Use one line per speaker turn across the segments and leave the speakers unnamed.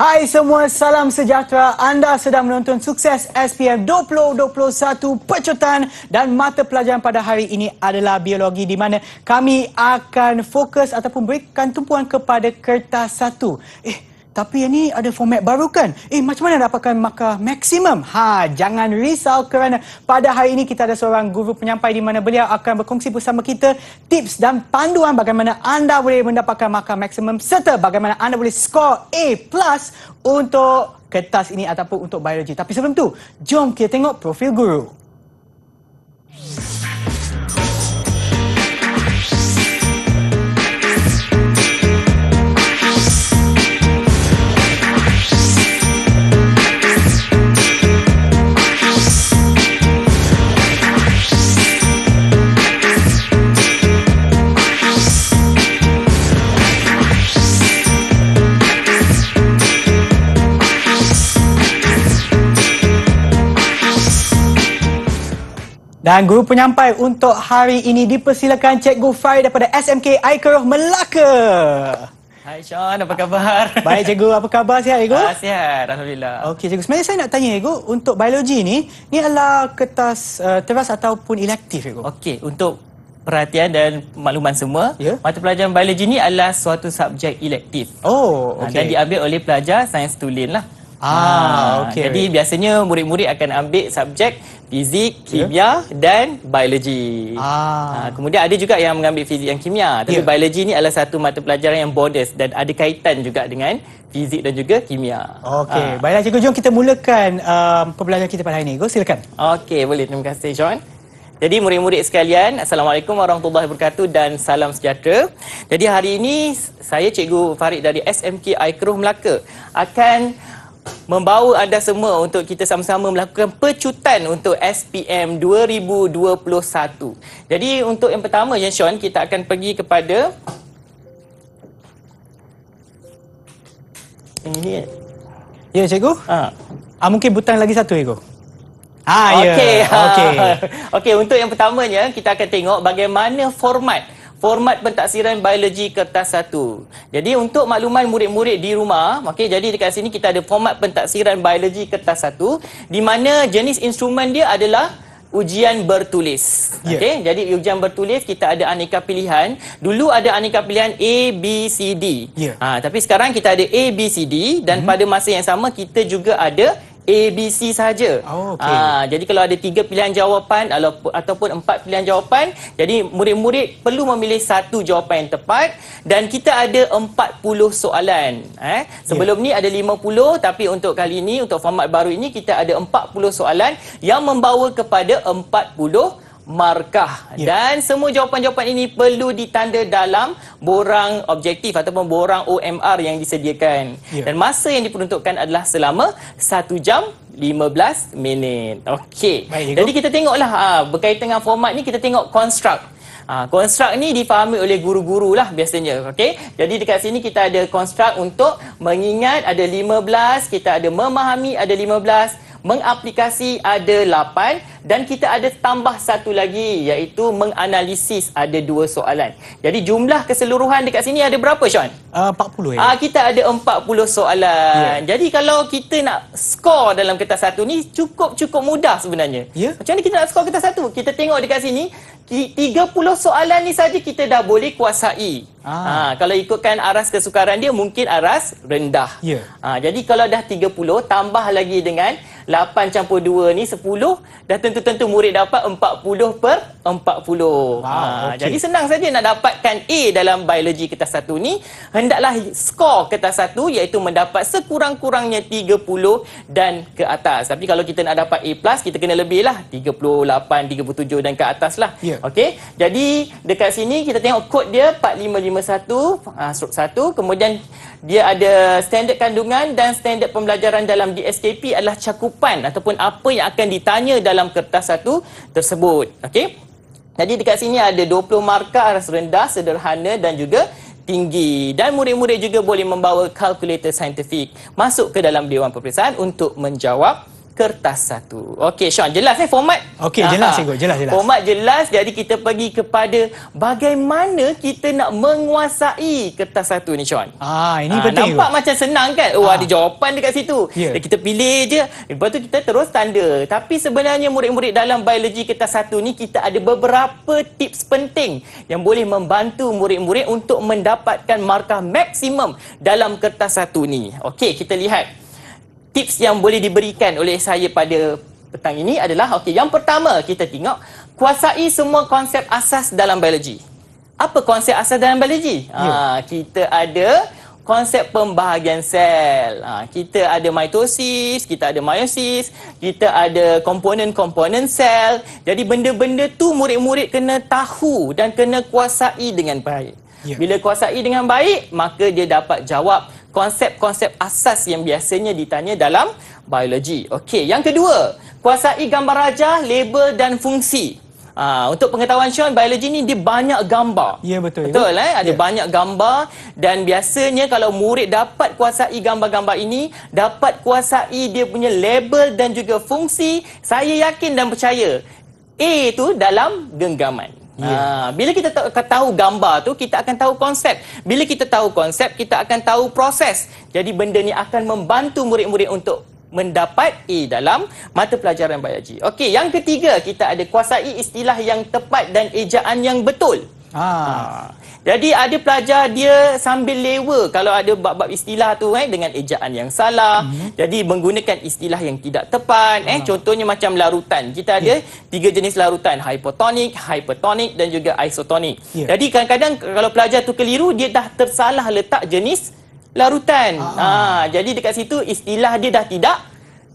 Hai semua, salam sejahtera. Anda sedang menonton sukses SPM 2021 Pecutan dan mata pelajaran pada hari ini adalah biologi di mana kami akan fokus ataupun berikan tumpuan kepada kertas satu. Eh, tapi yang ni ada format baru kan? Eh, macam mana dapatkan maka maksimum? Ha, jangan risau kerana pada hari ini kita ada seorang guru penyampai di mana beliau akan berkongsi bersama kita tips dan panduan bagaimana anda boleh mendapatkan maka maksimum serta bagaimana anda boleh skor A+, untuk kertas ini ataupun untuk biologi. Tapi sebelum tu, jom kita tengok profil guru. Hmm. Dan guru penyampai untuk hari ini dipersilakan Cikgu Farid daripada SMK Aikaroh Melaka.
Hai Sean, apa khabar? Baik Cikgu, apa
khabar sihat Cikgu? Ah,
sihat, Alhamdulillah.
Okey Cikgu, sebenarnya saya nak tanya Cikgu, untuk biologi ni, ni adalah
kertas uh, teras ataupun elektif Cikgu? Okey, untuk perhatian dan makluman semua, yeah. mata pelajaran biologi ni adalah suatu subjek elektif. Oh, ah, okey. Dan diambil oleh pelajar sains tulen lah. Ah, ah okay. Jadi biasanya murid-murid akan ambil subjek fizik, ya. kimia yeah. dan biologi. Ah. Ha, kemudian ada juga yang mengambil fizik dan kimia. Tapi yeah. biologi ni adalah satu mata pelajaran yang borders dan ada kaitan juga dengan fizik dan juga kimia.
Okey, ha. baiklah cikgu jom kita mulakan um, pembelajaran kita pada hari ini. Go silakan.
Okey, boleh. Terima kasih John. Jadi murid-murid sekalian, Assalamualaikum warahmatullahi wabarakatuh dan salam sejahtera. Jadi hari ini saya Cikgu Farid dari SMK Aikroh Melaka akan membawa anda semua untuk kita sama-sama melakukan pecutan untuk SPM 2021. Jadi untuk yang pertama ya Sean, kita akan pergi kepada
Ini. Eh? Ya, cikgu. Ha. Ah, mungkin butang lagi satu, cikgu.
Ah, ya. Okey. Okey. Okey, untuk yang pertamanya kita akan tengok bagaimana format format pentaksiran biologi kertas satu. Jadi untuk makluman murid-murid di rumah, okay, jadi dekat sini kita ada format pentaksiran biologi kertas satu di mana jenis instrumen dia adalah ujian bertulis. Yeah. Okay, jadi ujian bertulis kita ada aneka pilihan. Dulu ada aneka pilihan A, B, C, D. Yeah. Ha, tapi sekarang kita ada A, B, C, D dan mm-hmm. pada masa yang sama kita juga ada A, B, C sahaja. Oh, okay. Ha, ah, jadi kalau ada tiga pilihan jawapan ataupun empat pilihan jawapan, jadi murid-murid perlu memilih satu jawapan yang tepat dan kita ada empat puluh soalan. Eh, sebelum yeah. ni ada lima puluh tapi untuk kali ini, untuk format baru ini, kita ada empat puluh soalan yang membawa kepada empat puluh markah yeah. dan semua jawapan-jawapan ini perlu ditanda dalam borang objektif ataupun borang OMR yang disediakan yeah. dan masa yang diperuntukkan adalah selama 1 jam 15 minit. Okey. Jadi kita tengoklah ha, berkaitan dengan format ni kita tengok construct ah, Konstrukt ni difahami oleh guru-guru lah biasanya. Okay? Jadi dekat sini kita ada konstrukt untuk mengingat ada 15, kita ada memahami ada 15 mengaplikasi ada 8 dan kita ada tambah satu lagi iaitu menganalisis ada dua soalan. Jadi jumlah keseluruhan dekat sini ada berapa Sean? Uh, 40 ya. Ah kita ada 40 soalan. Yeah. Jadi kalau kita nak skor dalam kertas satu ni cukup-cukup mudah sebenarnya. Yeah. Macam mana kita nak skor kertas satu? Kita tengok dekat sini 30 soalan ni saja kita dah boleh kuasai. Ah. Ha, kalau ikutkan aras kesukaran dia, mungkin aras rendah. Yeah. Ha, jadi kalau dah 30, tambah lagi dengan 8 campur 2 ni 10, dah tentu-tentu murid dapat 40 per 40. Wow, ha, okay. Jadi senang saja nak dapatkan A dalam biologi kertas satu ni. Hendaklah skor kertas satu iaitu mendapat sekurang-kurangnya 30 dan ke atas. Tapi kalau kita nak dapat A+, plus, kita kena lebih lah. 38, 37 dan ke atas lah. Yeah. Okay? Jadi dekat sini kita tengok kod dia 455. 51 uh, strok 1 kemudian dia ada standard kandungan dan standard pembelajaran dalam DSKP adalah cakupan ataupun apa yang akan ditanya dalam kertas satu tersebut okey jadi dekat sini ada 20 markah rendah sederhana dan juga tinggi dan murid-murid juga boleh membawa kalkulator saintifik masuk ke dalam dewan peperiksaan untuk menjawab kertas satu. Okey, Sean, jelas eh format? Okey, jelas cikgu, jelas jelas. Format jelas. Jadi kita pergi kepada bagaimana kita nak menguasai kertas satu ni, Sean.
Ah, ini ha, penting. Nampak
juga. macam senang kan? Oh, ha. ada jawapan dekat situ. Yeah. Kita pilih je, lepas tu kita terus tanda. Tapi sebenarnya murid-murid dalam biologi kertas satu ni kita ada beberapa tips penting yang boleh membantu murid-murid untuk mendapatkan markah maksimum dalam kertas satu ni. Okey, kita lihat tips yang boleh diberikan oleh saya pada petang ini adalah okey yang pertama kita tengok kuasai semua konsep asas dalam biologi. Apa konsep asas dalam biologi? Ha, kita ada konsep pembahagian sel. Ha, kita ada mitosis, kita ada meiosis, kita ada komponen-komponen sel. Jadi benda-benda tu murid-murid kena tahu dan kena kuasai dengan baik. Yeah. Bila kuasai dengan baik, maka dia dapat jawab konsep-konsep asas yang biasanya ditanya dalam biologi. Okey, yang kedua, kuasai gambar raja, label dan fungsi. Ha, untuk pengetahuan Sean, biologi ni dia banyak gambar. Ya, betul. Betul, ya. Eh? ada ya. banyak gambar dan biasanya kalau murid dapat kuasai gambar-gambar ini, dapat kuasai dia punya label dan juga fungsi, saya yakin dan percaya A itu dalam genggaman. Yeah. Ya. Ha, bila kita tahu gambar tu, kita akan tahu konsep. Bila kita tahu konsep, kita akan tahu proses. Jadi benda ni akan membantu murid-murid untuk mendapat A dalam mata pelajaran biologi. Okey, yang ketiga kita ada kuasai istilah yang tepat dan ejaan yang betul. Ah. Ha. Jadi ada pelajar dia sambil lewa kalau ada bab-bab istilah tu eh dengan ejaan yang salah. Mm-hmm. Jadi menggunakan istilah yang tidak tepat eh ah. contohnya macam larutan. Kita ada yeah. tiga jenis larutan, hypotonic, hypertonic dan juga isotonic. Yeah. Jadi kadang-kadang kalau pelajar tu keliru dia dah tersalah letak jenis larutan. Ah ha. jadi dekat situ istilah dia dah tidak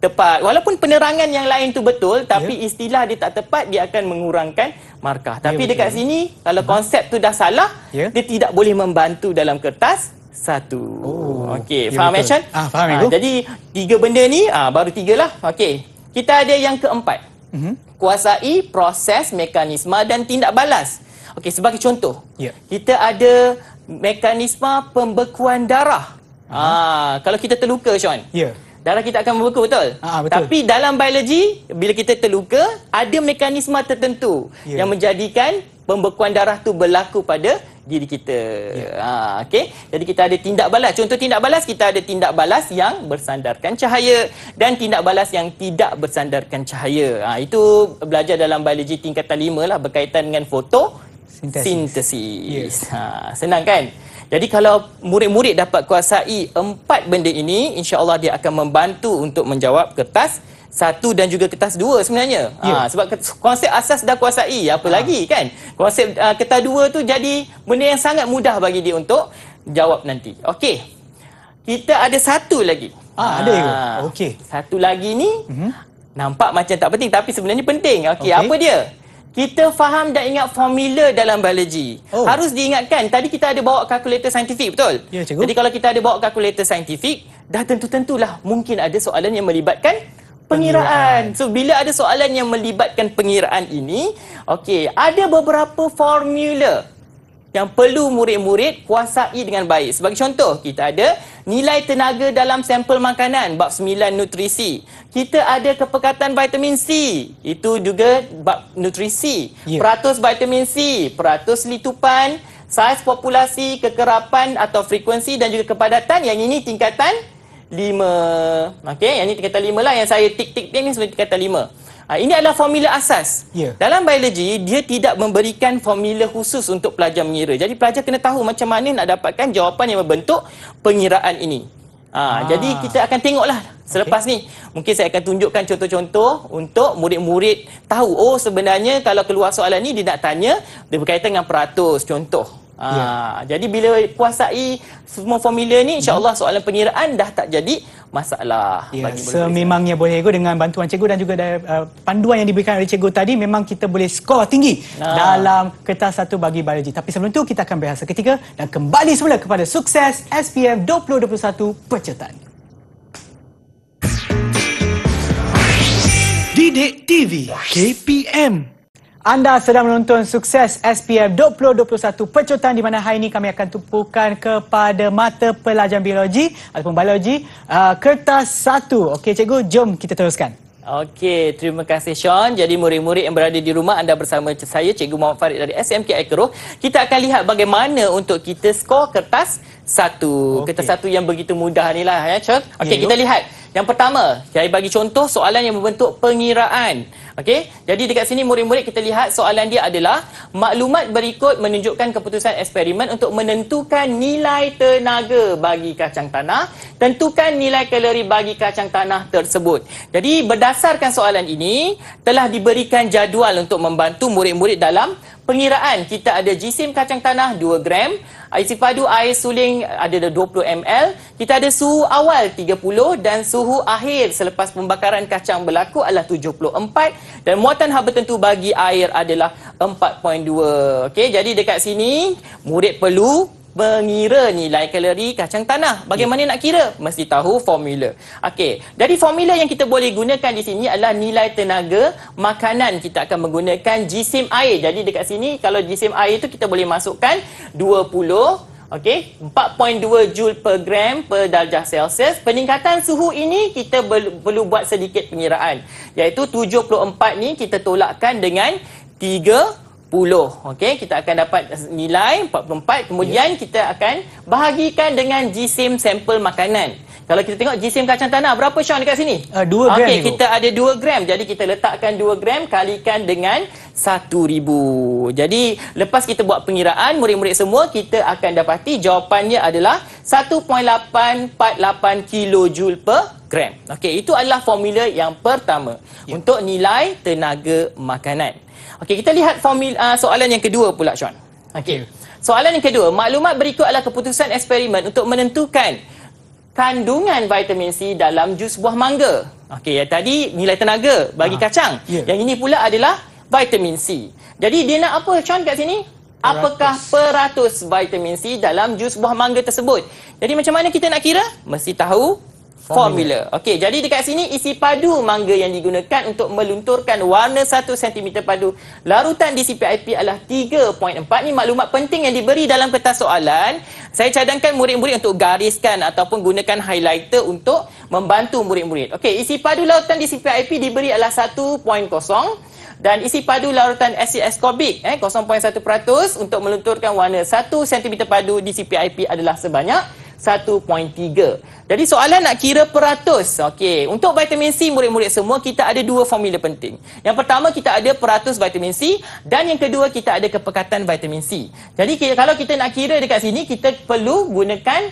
tepat. Walaupun penerangan yang lain tu betul, tapi yeah. istilah dia tak tepat, dia akan mengurangkan markah. Tapi yeah, dekat sini, kalau yeah. Hmm. konsep tu dah salah, yeah. dia tidak boleh membantu dalam kertas satu. Oh, Okey, yeah, faham Ah, faham ha, Jadi, tiga benda ni, ah, baru tiga lah. Okey, kita ada yang keempat. Mm-hmm. Kuasai proses, mekanisme dan tindak balas. Okey, sebagai contoh, yeah. kita ada mekanisme pembekuan darah. Uh-huh. Ah, kalau kita terluka, Sean. Ya. Yeah darah kita akan membeku betul? Ha, betul. Tapi dalam biologi bila kita terluka ada mekanisme tertentu yeah. yang menjadikan pembekuan darah tu berlaku pada diri kita. Yeah. Ya. Ha okey. Jadi kita ada tindak balas. Contoh tindak balas kita ada tindak balas yang bersandarkan cahaya dan tindak balas yang tidak bersandarkan cahaya. Ha itu belajar dalam biologi tingkatan lima lah berkaitan dengan foto Sintesis. Yes. Ha senang kan? Jadi kalau murid-murid dapat kuasai empat benda ini, insya-Allah dia akan membantu untuk menjawab kertas satu dan juga kertas dua sebenarnya. Yeah. Ya. Ha, sebab konsep asas dah kuasai, apa ha. lagi kan? Konsep uh, ah, kertas dua tu jadi benda yang sangat mudah bagi dia untuk jawab nanti. Okey. Kita ada satu lagi. Ah, ha, ada ke? Ah. Okey. Satu lagi ni mm-hmm. nampak macam tak penting tapi sebenarnya penting. Okey, okay. apa dia? kita faham dan ingat formula dalam biologi. Oh. Harus diingatkan, tadi kita ada bawa kalkulator saintifik, betul? Ya, cikgu. Jadi kalau kita ada bawa kalkulator saintifik, dah tentu-tentulah mungkin ada soalan yang melibatkan pengiraan. pengiraan. So, bila ada soalan yang melibatkan pengiraan ini, okay, ada beberapa formula yang perlu murid-murid kuasai dengan baik. Sebagai contoh, kita ada nilai tenaga dalam sampel makanan, bab 9 nutrisi. Kita ada kepekatan vitamin C, itu juga bab nutrisi. Yeah. Peratus vitamin C, peratus litupan, saiz populasi, kekerapan atau frekuensi dan juga kepadatan. Yang ini tingkatan 5. okay? yang ini tingkatan 5 lah yang saya tik-tik-tik ni sebagai tingkatan 5. Uh, ini adalah formula asas. Yeah. Dalam biologi, dia tidak memberikan formula khusus untuk pelajar mengira. Jadi pelajar kena tahu macam mana nak dapatkan jawapan yang membentuk pengiraan ini. Uh, ah. Jadi kita akan tengoklah selepas okay. ni. Mungkin saya akan tunjukkan contoh-contoh untuk murid-murid tahu. Oh sebenarnya kalau keluar soalan ni dia nak tanya dia berkaitan dengan peratus. Contoh. Ha, yeah. Ya. Jadi bila kuasai semua formula ni InsyaAllah hmm. soalan pengiraan dah tak jadi masalah
yeah. bagi Sememangnya boleh cikgu dengan bantuan cikgu Dan juga dari, uh, panduan yang diberikan oleh cikgu tadi Memang kita boleh skor tinggi nah. Dalam kertas satu bagi biologi Tapi sebelum tu kita akan berhasil ketiga Dan kembali semula kepada sukses SPM 2021 Percetan Didik TV KPM anda sedang menonton sukses SPM 2021 pecutan di mana hari ini kami akan tumpukan kepada mata pelajaran biologi ataupun biologi uh, kertas satu. Okey cikgu, jom kita teruskan.
Okey, terima kasih Sean. Jadi murid-murid yang berada di rumah anda bersama saya Cikgu Muhammad Farid dari SMK Keroh. Kita akan lihat bagaimana untuk kita skor kertas satu. Okay. Kertas satu yang begitu mudah inilah ya, Sean. Okey, yeah, kita lihat. Yang pertama, saya bagi contoh soalan yang membentuk pengiraan. Okey, jadi dekat sini murid-murid kita lihat soalan dia adalah maklumat berikut menunjukkan keputusan eksperimen untuk menentukan nilai tenaga bagi kacang tanah. Tentukan nilai kalori bagi kacang tanah tersebut. Jadi berdasarkan soalan ini telah diberikan jadual untuk membantu murid-murid dalam pengiraan kita ada jisim kacang tanah 2 gram Isi padu air suling ada 20 ml. Kita ada suhu awal 30 dan suhu akhir selepas pembakaran kacang berlaku adalah 74. Dan muatan haba tentu bagi air adalah 4.2. Okey, jadi dekat sini murid perlu Mengira nilai kalori kacang tanah. Bagaimana yeah. nak kira? Mesti tahu formula. Okey, Dari formula yang kita boleh gunakan di sini adalah nilai tenaga makanan. Kita akan menggunakan jisim air. Jadi dekat sini kalau jisim air itu kita boleh masukkan 20, okey, 4.2 joule per gram per darjah Celsius. Peningkatan suhu ini kita perlu buat sedikit pengiraan. Iaitu 74 ni kita tolakkan dengan 40. Okey, kita akan dapat nilai 44. Kemudian yeah. kita akan bahagikan dengan jisim sampel makanan. Kalau kita tengok jisim kacang tanah, berapa Sean dekat sini? Uh, ah, 2 gram. Okey, kita ada 2 gram. Jadi kita letakkan 2 gram kalikan dengan 1,000. Jadi lepas kita buat pengiraan, murid-murid semua, kita akan dapati jawapannya adalah 1.848 kilojoule per gram. Okey, itu adalah formula yang pertama yeah. untuk nilai tenaga makanan. Okey, kita lihat formula, ah, soalan yang kedua pula, Sean. Okey. Soalan yang kedua, maklumat berikut adalah keputusan eksperimen untuk menentukan kandungan vitamin C dalam jus buah mangga. Okey, yang tadi nilai tenaga bagi ha. kacang. Yeah. Yang ini pula adalah vitamin C. Jadi dia nak apa, Sean, kat sini? Apakah peratus vitamin C dalam jus buah mangga tersebut? Jadi macam mana kita nak kira? Mesti tahu
formula.
Okey, jadi dekat sini isi padu mangga yang digunakan untuk melunturkan warna 1 cm padu larutan di CPIP adalah 3.4. ni maklumat penting yang diberi dalam kertas soalan. Saya cadangkan murid-murid untuk gariskan ataupun gunakan highlighter untuk membantu murid-murid. Okey, isi padu larutan di CPIP diberi adalah 1.0 dan isi padu larutan asid askorbik eh 0.1% untuk melunturkan warna 1 cm padu di CPIP adalah sebanyak 0.1%. 1.3. Jadi soalan nak kira peratus. Okey, untuk vitamin C murid-murid semua kita ada dua formula penting. Yang pertama kita ada peratus vitamin C dan yang kedua kita ada kepekatan vitamin C. Jadi kalau kita nak kira dekat sini kita perlu gunakan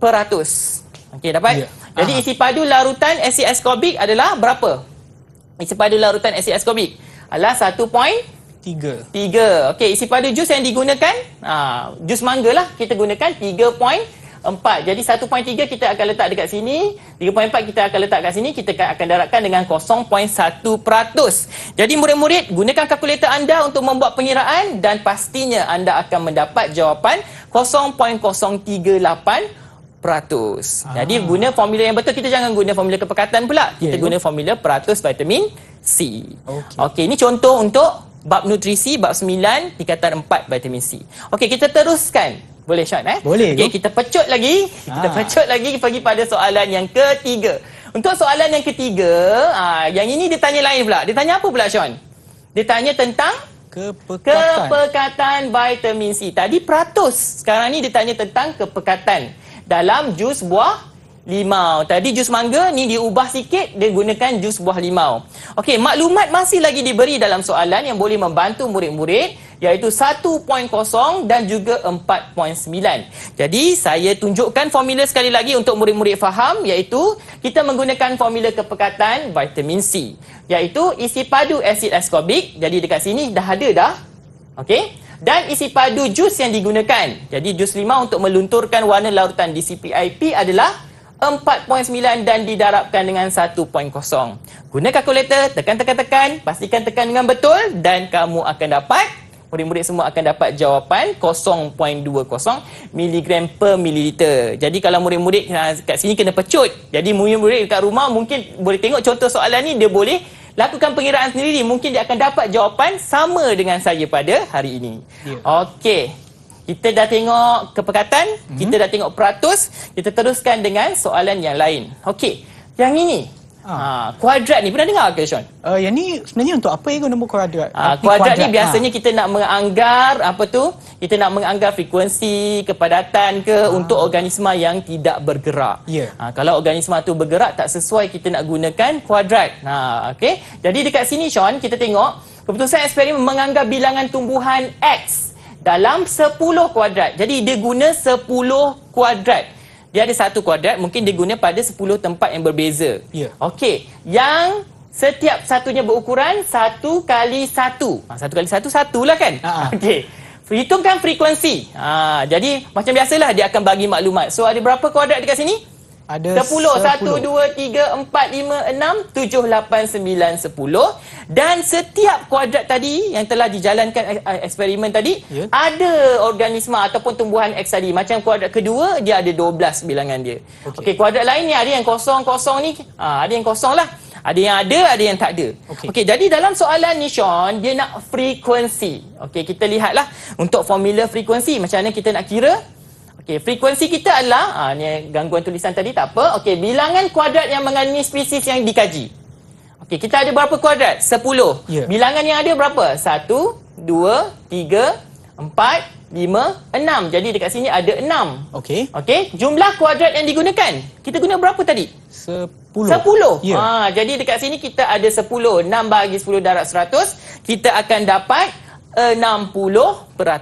peratus. Okey, dapat? Yeah. Jadi isi padu larutan asid askorbik adalah berapa? Isi padu larutan asid askorbik adalah 1. tiga. Tiga. Okey, isi padu jus yang digunakan, ah, jus mangga lah kita gunakan empat. Jadi 1.3 kita akan letak dekat sini. 3.4 kita akan letak dekat sini. Kita akan daratkan dengan 0.1%. Jadi murid-murid, gunakan kalkulator anda untuk membuat pengiraan dan pastinya anda akan mendapat jawapan 0.038%. Peratus. Ah. Jadi guna formula yang betul, kita jangan guna formula kepekatan pula. Kita yeah. Ya. guna formula peratus vitamin C. Okey, okay, ini contoh untuk bab nutrisi, bab 9, tingkatan 4 vitamin C. Okey, kita teruskan. Boleh Sean eh? Boleh. Okey, kita pecut lagi. Ha. Kita ah. pecut lagi pergi pada soalan yang ketiga. Untuk soalan yang ketiga, aa, ah, yang ini dia tanya lain pula. Dia tanya apa pula Sean? Dia tanya tentang kepekatan. kepekatan vitamin C. Tadi peratus. Sekarang ni dia tanya tentang kepekatan dalam jus buah limau. Tadi jus mangga ni diubah sikit dia gunakan jus buah limau. Okey, maklumat masih lagi diberi dalam soalan yang boleh membantu murid-murid iaitu 1.0 dan juga 4.9. Jadi saya tunjukkan formula sekali lagi untuk murid-murid faham iaitu kita menggunakan formula kepekatan vitamin C iaitu isi padu asid ascorbic. Jadi dekat sini dah ada dah. Okey. Dan isi padu jus yang digunakan. Jadi jus limau untuk melunturkan warna larutan di CPIP adalah 4.9 dan didarabkan dengan 1.0. Guna kalkulator, tekan-tekan-tekan, pastikan tekan dengan betul dan kamu akan dapat 1.0 murid-murid semua akan dapat jawapan 0.20 mg per mililiter. Jadi kalau murid-murid ha, kat sini kena pecut. Jadi murid-murid kat rumah mungkin boleh tengok contoh soalan ni dia boleh lakukan pengiraan sendiri. Mungkin dia akan dapat jawapan sama dengan saya pada hari ini. Yeah. Okey. Kita dah tengok kepekatan, mm-hmm. kita mhm. dah tengok peratus, kita teruskan dengan soalan yang lain. Okey. Yang ini Kuadrat ah. ah, ni pernah dengar ke Sean? Uh, eh, yang ni sebenarnya untuk apa yang guna nombor kuadrat? Kuadrat ah, ha, ni biasanya ha. kita nak menganggar apa tu? Kita nak menganggar frekuensi, kepadatan ke ha. untuk organisma yang tidak bergerak. Yeah. Ya. Ha, kalau organisma tu bergerak tak sesuai kita nak gunakan kuadrat. Ha, okay? Jadi dekat sini Sean kita tengok keputusan eksperimen menganggar bilangan tumbuhan X dalam 10 kuadrat. Jadi dia guna 10 kuadrat dia ada satu kuadrat mungkin diguna pada 10 tempat yang berbeza. Ya. Yeah. Okey, yang setiap satunya berukuran 1 satu kali 1. Satu. Ha ah, 1 kali 1 satu, satulah kan? Uh-huh. Okey. Hitungkan frekuensi. Ha, jadi macam biasalah dia akan bagi maklumat. So ada berapa kuadrat dekat sini? Ada 10-1-2-3-4-5-6-7-8-9-10 Dan setiap kuadrat tadi yang telah dijalankan e- e- eksperimen tadi yeah. Ada organisma ataupun tumbuhan X tadi Macam kuadrat kedua dia ada 12 bilangan dia Okey okay, kuadrat lain ni ada yang kosong-kosong ni ha, Ada yang kosong lah ada yang ada, ada yang tak ada. Okey, okay, jadi dalam soalan ni Sean, dia nak frekuensi. Okey, kita lihatlah untuk formula frekuensi macam mana kita nak kira. Okey, frekuensi kita adalah ha, ni gangguan tulisan tadi tak apa. Okey, bilangan kuadrat yang mengandungi spesies yang dikaji. Okey, kita ada berapa kuadrat? 10. Yeah. Bilangan yang ada berapa? 1 2 3 4 5 6. Jadi dekat sini ada 6. Okey. Okey, jumlah kuadrat yang digunakan. Kita guna berapa tadi? 10. 10. Yeah. Ha, jadi dekat sini kita ada 10. 6 bahagi 10 darab 100. Kita akan dapat 60%. Eh, ha,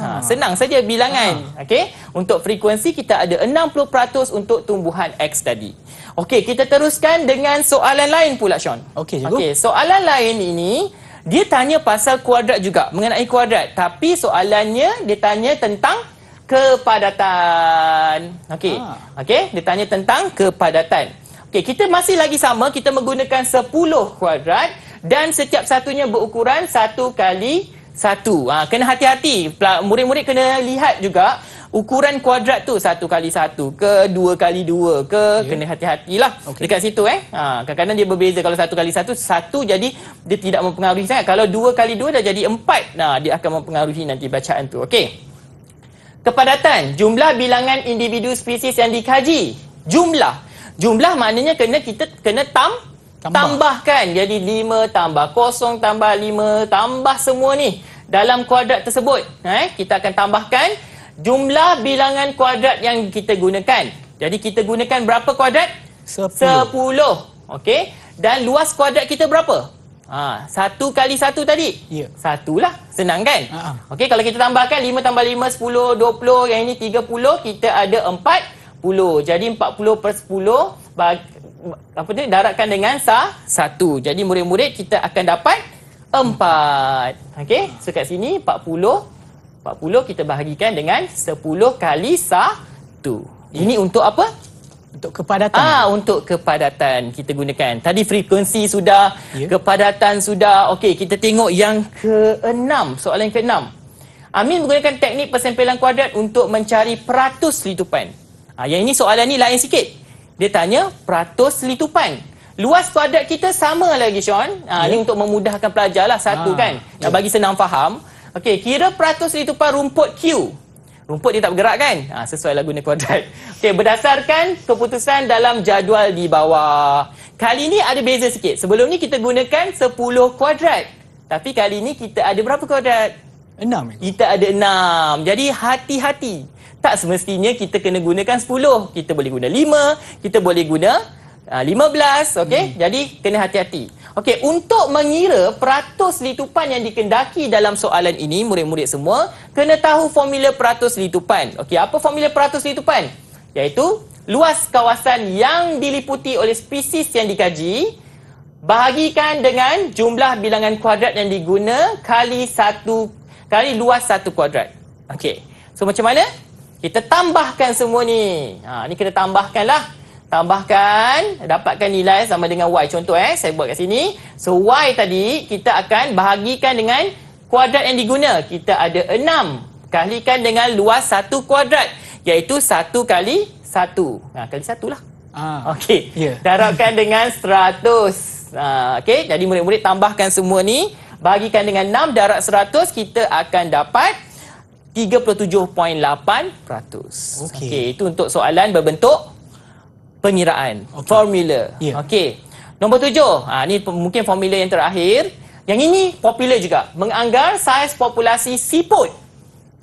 ah. senang saja bilangan. Ah. okay? untuk frekuensi kita ada 60% untuk tumbuhan X tadi. Okay, kita teruskan dengan soalan lain pula Sean. Okay, cikgu. soalan lain ini dia tanya pasal kuadrat juga, mengenai kuadrat. Tapi soalannya dia tanya tentang kepadatan. Okey. Ah. okay, dia tanya tentang kepadatan. Okey, kita masih lagi sama, kita menggunakan 10 kuadrat dan setiap satunya berukuran 1 kali 1. Ha, kena hati-hati, murid-murid kena lihat juga ukuran kuadrat tu 1 kali 1 ke 2 kali 2 ke, yeah. kena hati-hatilah okay. dekat situ eh. Ha, kadang-kadang dia berbeza kalau 1 kali 1, 1 jadi dia tidak mempengaruhi sangat. Kalau 2 kali 2 dah jadi 4, nah, ha, dia akan mempengaruhi nanti bacaan tu. Okey. Kepadatan, jumlah bilangan individu spesies yang dikaji. Jumlah, Jumlah maknanya kena kita kena tam tambah. tambahkan. Jadi 5 tambah 0 tambah 5 tambah semua ni dalam kuadrat tersebut. Eh, kita akan tambahkan jumlah bilangan kuadrat yang kita gunakan. Jadi kita gunakan berapa kuadrat? 10. 10. Okey. Dan luas kuadrat kita berapa? Ha, satu kali satu tadi? Ya. Satu Senang kan? Uh-huh. Okey, kalau kita tambahkan 5 tambah 5, 10, 20, yang ini 30, kita ada 4, 40. 10. Jadi 40 per 10 bagi, apa tu daratkan dengan sa 1. Jadi murid-murid kita akan dapat 4. Okey, so kat sini 40 40 kita bahagikan dengan 10 kali sa 1. Ini untuk apa? Untuk kepadatan. Ah, untuk kepadatan kita gunakan. Tadi frekuensi sudah, yeah. kepadatan sudah. Okey, kita tengok yang keenam, soalan yang keenam. Amin menggunakan teknik persempelan kuadrat untuk mencari peratus litupan. Ha, yang ini soalan ni lain sikit. Dia tanya peratus litupan. Luas kuadrat kita sama lagi Sean. Ha, yeah. Ini untuk memudahkan pelajar lah satu ha, kan. Nak ya. yeah. bagi senang faham. Okey, kira peratus litupan rumput Q. Rumput dia tak bergerak kan? Ha, sesuai lagu ni kuadrat. Okey, berdasarkan keputusan dalam jadual di bawah. Kali ni ada beza sikit. Sebelum ni kita gunakan 10 kuadrat. Tapi kali ni kita ada berapa kuadrat? Enam Kita ada enam. Jadi hati-hati. Tak semestinya kita kena gunakan sepuluh. Kita boleh guna lima. Kita boleh guna ah, lima belas. Okey? Hmm. Jadi kena hati-hati. Okey, untuk mengira peratus litupan yang dikendaki dalam soalan ini, murid-murid semua, kena tahu formula peratus litupan. Okey, apa formula peratus litupan? Iaitu luas kawasan yang diliputi oleh spesies yang dikaji bahagikan dengan jumlah bilangan kuadrat yang diguna kali satu kali luas satu kuadrat. Okey. So macam mana? Kita tambahkan semua ni. Ha, ni kita tambahkanlah. Tambahkan, dapatkan nilai sama dengan Y. Contoh eh, saya buat kat sini. So Y tadi, kita akan bahagikan dengan kuadrat yang diguna. Kita ada 6. Kalikan dengan luas satu kuadrat. Iaitu 1 kali 1. Ha, kali 1 lah. Ah, okey. Yeah. Darabkan dengan 100. Ha, okey, jadi murid-murid tambahkan semua ni bahagikan dengan 6 darab 100 kita akan dapat 37.8%. Okey. Okey, itu untuk soalan berbentuk pengiraan, okay. formula. Yeah. Okey. Nombor 7. Ha ni mungkin formula yang terakhir. Yang ini popular juga. Menganggar saiz populasi siput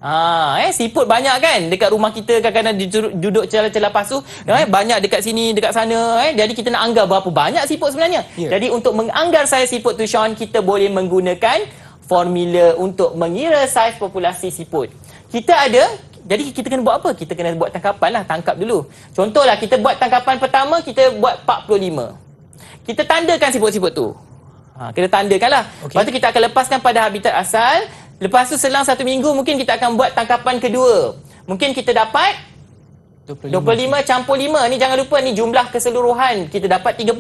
Ah, eh siput banyak kan dekat rumah kita kadang-kadang duduk celah-celah pasu hmm. eh, banyak dekat sini dekat sana eh jadi kita nak anggar berapa banyak siput sebenarnya yeah. jadi untuk menganggar saya siput tu Sean kita boleh menggunakan formula untuk mengira saiz populasi siput kita ada jadi kita kena buat apa? Kita kena buat tangkapan lah, tangkap dulu. Contohlah kita buat tangkapan pertama, kita buat 45. Kita tandakan siput-siput tu. Ha, kita tandakan lah. Okay. Lepas tu kita akan lepaskan pada habitat asal. Lepas tu selang satu minggu mungkin kita akan buat tangkapan kedua. Mungkin kita dapat
25, 25
campur 5. Ni jangan lupa ni jumlah keseluruhan kita dapat 30.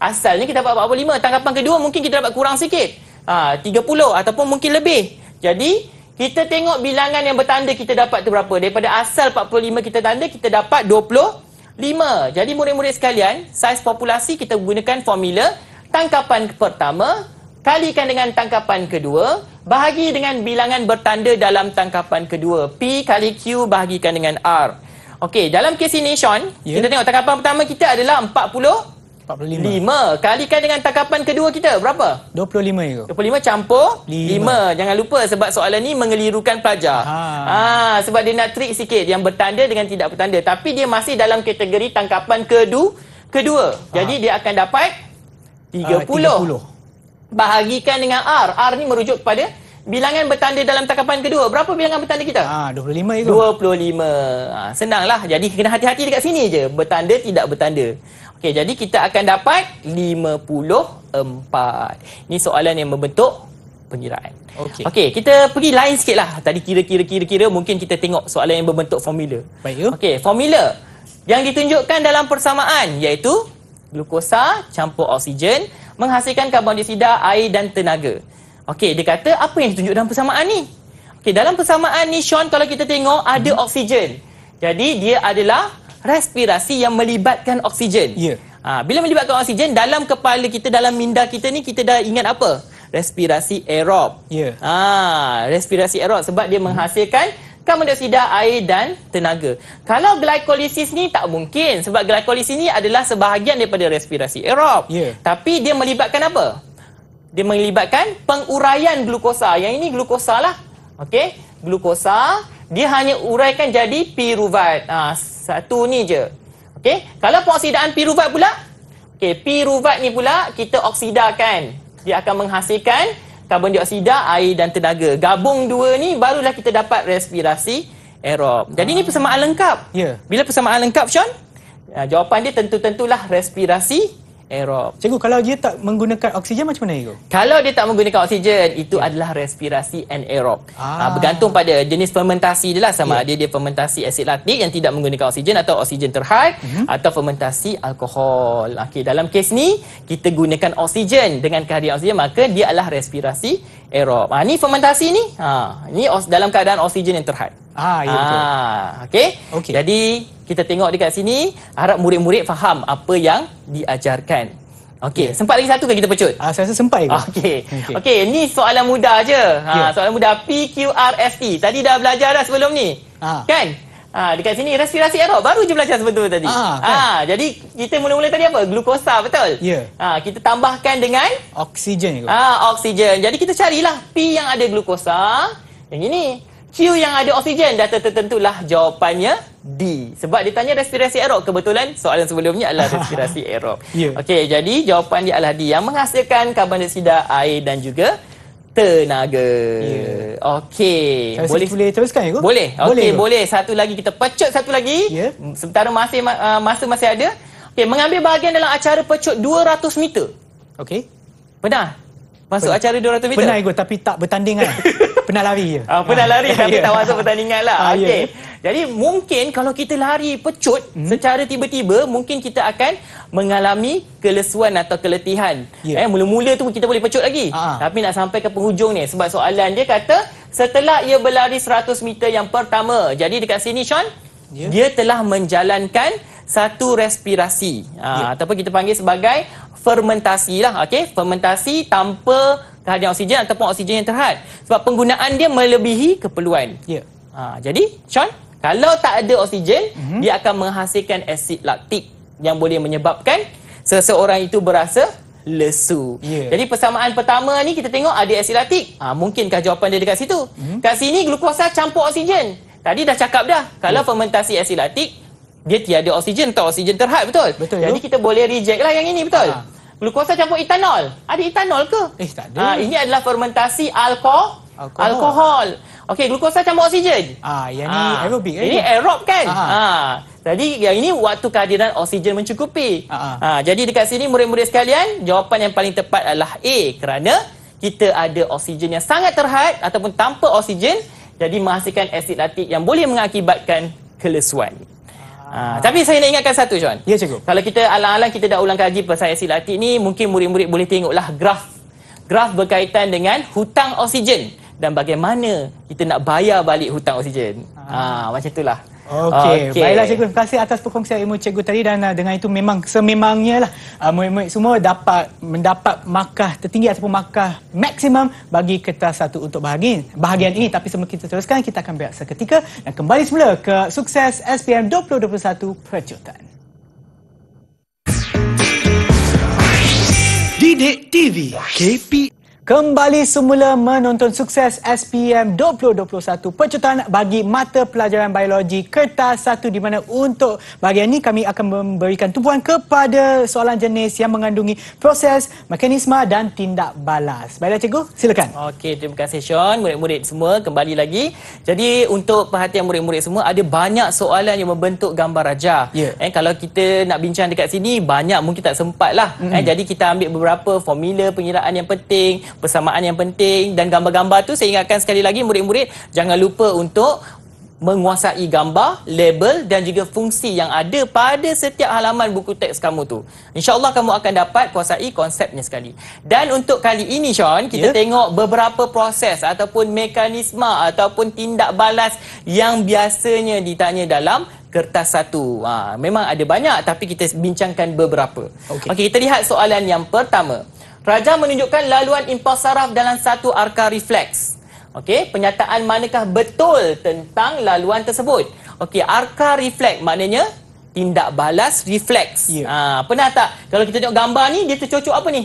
Asalnya kita dapat 45. Tangkapan kedua mungkin kita dapat kurang sikit. Ha, 30 ataupun mungkin lebih. Jadi kita tengok bilangan yang bertanda kita dapat tu berapa. Daripada asal 45 kita tanda kita dapat 25. Jadi murid-murid sekalian, saiz populasi kita gunakan formula tangkapan pertama kalikan dengan tangkapan kedua bahagi dengan bilangan bertanda dalam tangkapan kedua. P kali Q bahagikan dengan R. Okey, dalam kes ini Sean, yeah. kita tengok tangkapan pertama kita adalah 40 45 kalikan dengan tangkapan kedua kita berapa? 25 itu. 25 campur 5. 5. Jangan lupa sebab soalan ni mengelirukan pelajar. Ha. ha, sebab dia nak trick sikit yang bertanda dengan tidak bertanda tapi dia masih dalam kategori tangkapan kedua. Kedua. Jadi ha. dia akan dapat
30. Uh,
30 bahagikan dengan R. R ni merujuk kepada bilangan bertanda dalam takapan kedua. Berapa bilangan bertanda kita? Ha, ah, 25 itu. 25. Ha, ah, senanglah. Jadi kena hati-hati dekat sini je. Bertanda tidak bertanda. Okey, jadi kita akan dapat 54. Ini soalan yang membentuk pengiraan. Okey. Okey, kita pergi lain sikitlah. Tadi kira-kira-kira-kira mungkin kita tengok soalan yang membentuk formula. Baik. Ya. Okey, formula yang ditunjukkan dalam persamaan iaitu glukosa campur oksigen menghasilkan karbon dioksida, air dan tenaga. Okey, dia kata apa yang ditunjuk dalam persamaan ni? Okey, dalam persamaan ni Sean kalau kita tengok ada hmm. oksigen. Jadi dia adalah respirasi yang melibatkan oksigen. Ya. Yeah. Ha, bila melibatkan oksigen dalam kepala kita, dalam minda kita ni kita dah ingat apa? Respirasi aerob. Ya. Yeah. Ha, respirasi aerob sebab dia menghasilkan hmm. Carbon dioksida, air dan tenaga. Kalau glikolisis ni tak mungkin sebab glikolisis ni adalah sebahagian daripada respirasi aerob. Yeah. Tapi dia melibatkan apa? Dia melibatkan penguraian glukosa. Yang ini glukosa lah. Okey, glukosa dia hanya uraikan jadi piruvat. Ha, satu ni je. Okey, kalau pengoksidaan piruvat pula Okey, piruvat ni pula kita oksidakan. Dia akan menghasilkan karbon dioksida, air dan tenaga. Gabung dua ni barulah kita dapat respirasi aerob. Jadi ah. ni persamaan lengkap. Ya. Yeah. Bila persamaan lengkap, Sean? Ah, jawapan dia tentu-tentulah respirasi aerob. Cikgu, kalau dia tak menggunakan oksigen macam mana cikgu? Kalau dia tak menggunakan oksigen, itu yeah. adalah respirasi anaerob. Ah. Ha, bergantung pada jenis fermentasi dia lah. Sama yeah. ada dia fermentasi asid laktik yang tidak menggunakan oksigen atau oksigen terhad mm-hmm. atau fermentasi alkohol. Okay, dalam kes ni, kita gunakan oksigen dengan kehadiran oksigen, maka dia adalah respirasi Aerob. Ha, ah, ni fermentasi ni. Ha, ni dalam keadaan oksigen yang terhad. Ah, ya ha, ah, Okay? okay. Jadi, kita tengok dekat sini. Harap murid-murid faham apa yang diajarkan. Okey, yeah. sempat lagi satu ke kita pecut? Ah, saya rasa sempat ke. Okey. Okey, okay, ni soalan mudah aje. Ha, yeah. Ya. soalan mudah PQRST. Tadi dah belajar dah sebelum ni. Ha. Kan? Ha, dekat sini respirasi aerob baru je belajar sebetul tadi. Ha, kan? ha, jadi kita mula-mula tadi apa? Glukosa betul? Ya. Yeah. Ha, kita tambahkan dengan oksigen juga. Ha, oksigen. Jadi kita carilah P yang ada glukosa yang ini. Q yang ada oksigen dah tertentulah jawapannya D. Sebab dia tanya respirasi aerob. Kebetulan soalan sebelumnya adalah respirasi aerob. yeah. Okey, jadi jawapan dia adalah D yang menghasilkan karbon dioksida, air dan juga tenaga. Yeah. Ya. Okey. Boleh boleh teruskan ya? Boleh. Okey, boleh. Satu lagi kita pecut satu lagi. Yeah. Sementara masih uh, masa masih ada. Okey, mengambil bahagian dalam acara pecut 200 meter. Okey. Pernah? Masuk pernah. acara 200 meter? Pernah ikut tapi tak bertanding kan. pernah lari je. Ah, pernah ah, lari ya. tapi yeah. tak masuk pertandingan lah. Ah, ya. Okey. Yeah. Jadi mungkin kalau kita lari pecut hmm. secara tiba-tiba mungkin kita akan mengalami kelesuan atau keletihan. Yeah. Eh mula-mula tu kita boleh pecut lagi. Aa. Ah. Tapi nak sampai ke penghujung ni sebab soalan dia kata setelah ia berlari 100 meter yang pertama. Jadi dekat sini Sean yeah. dia telah menjalankan satu respirasi yeah. Ya. ataupun kita panggil sebagai fermentasi lah. Okay? Fermentasi tanpa kehadiran oksigen ataupun oksigen yang terhad. Sebab penggunaan dia melebihi keperluan. Yeah. Ya. Aa, jadi, Sean, kalau tak ada oksigen, mm-hmm. dia akan menghasilkan asid laktik yang boleh menyebabkan seseorang itu berasa lesu. Yeah. Jadi persamaan pertama ni kita tengok ada asid laktik. Ha, mungkinkah jawapan dia dekat situ? Mm-hmm. Kat sini glukosa campur oksigen. Tadi dah cakap dah, kalau yeah. fermentasi asid laktik, dia tiada oksigen atau oksigen terhad betul? betul Jadi itu? kita boleh reject lah yang ini betul? Ha. Glukosa campur etanol. Ada etanol ke? Eh tak ada. Ha, ini adalah fermentasi alko- alkohol. alkohol. Okey, glukosa campur oksigen. Ah, yang ah. aerobik kan? Ini aerob kan? Ah. ah. Jadi yang ini waktu kehadiran oksigen mencukupi. Ah, ah. ah. Jadi dekat sini murid-murid sekalian, jawapan yang paling tepat adalah A kerana kita ada oksigen yang sangat terhad ataupun tanpa oksigen jadi menghasilkan asid latik yang boleh mengakibatkan kelesuan. Ha, tapi saya nak ingatkan satu Johan. Ya cikgu. Kalau kita alang-alang kita dah ulang kaji pasal asid latik ni, mungkin murid-murid boleh tengoklah graf. Graf berkaitan dengan hutang oksigen dan bagaimana kita nak bayar balik hutang oksigen. Ha, macam itulah. Okey, okay. baiklah cikgu.
Terima kasih atas perkongsian ilmu cikgu tadi dan uh, dengan itu memang sememangnya lah uh, murid-murid semua dapat mendapat markah tertinggi ataupun markah maksimum bagi kertas satu untuk bahagian, bahagian ini. Tapi sebelum kita teruskan, kita akan berat seketika dan kembali semula ke sukses SPM 2021 Perjutan. Didik TV KPI Kembali semula menonton sukses SPM 2021 Percutan bagi mata pelajaran biologi kertas satu di mana untuk bahagian ini kami akan memberikan tumpuan kepada soalan jenis yang mengandungi proses, mekanisma dan tindak balas. Baiklah cikgu, silakan.
Okey, terima kasih Sean. Murid-murid semua kembali lagi. Jadi untuk perhatian murid-murid semua, ada banyak soalan yang membentuk gambar raja. Yeah. Eh, kalau kita nak bincang dekat sini, banyak mungkin tak sempat lah. Mm-hmm. Eh, jadi kita ambil beberapa formula pengiraan yang penting persamaan yang penting dan gambar-gambar tu saya ingatkan sekali lagi murid-murid jangan lupa untuk menguasai gambar, label dan juga fungsi yang ada pada setiap halaman buku teks kamu tu. InsyaAllah kamu akan dapat kuasai konsepnya sekali. Dan untuk kali ini Sean, kita yeah. tengok beberapa proses ataupun mekanisma ataupun tindak balas yang biasanya ditanya dalam kertas satu. Ha, memang ada banyak tapi kita bincangkan beberapa. Okey, okay, kita lihat soalan yang pertama. Raja menunjukkan laluan impuls saraf dalam satu arka refleks. Okey, penyataan manakah betul tentang laluan tersebut? Okey, arka refleks maknanya tindak balas refleks. Yeah. Ha, pernah tak kalau kita tengok gambar ni dia tercocok apa ni?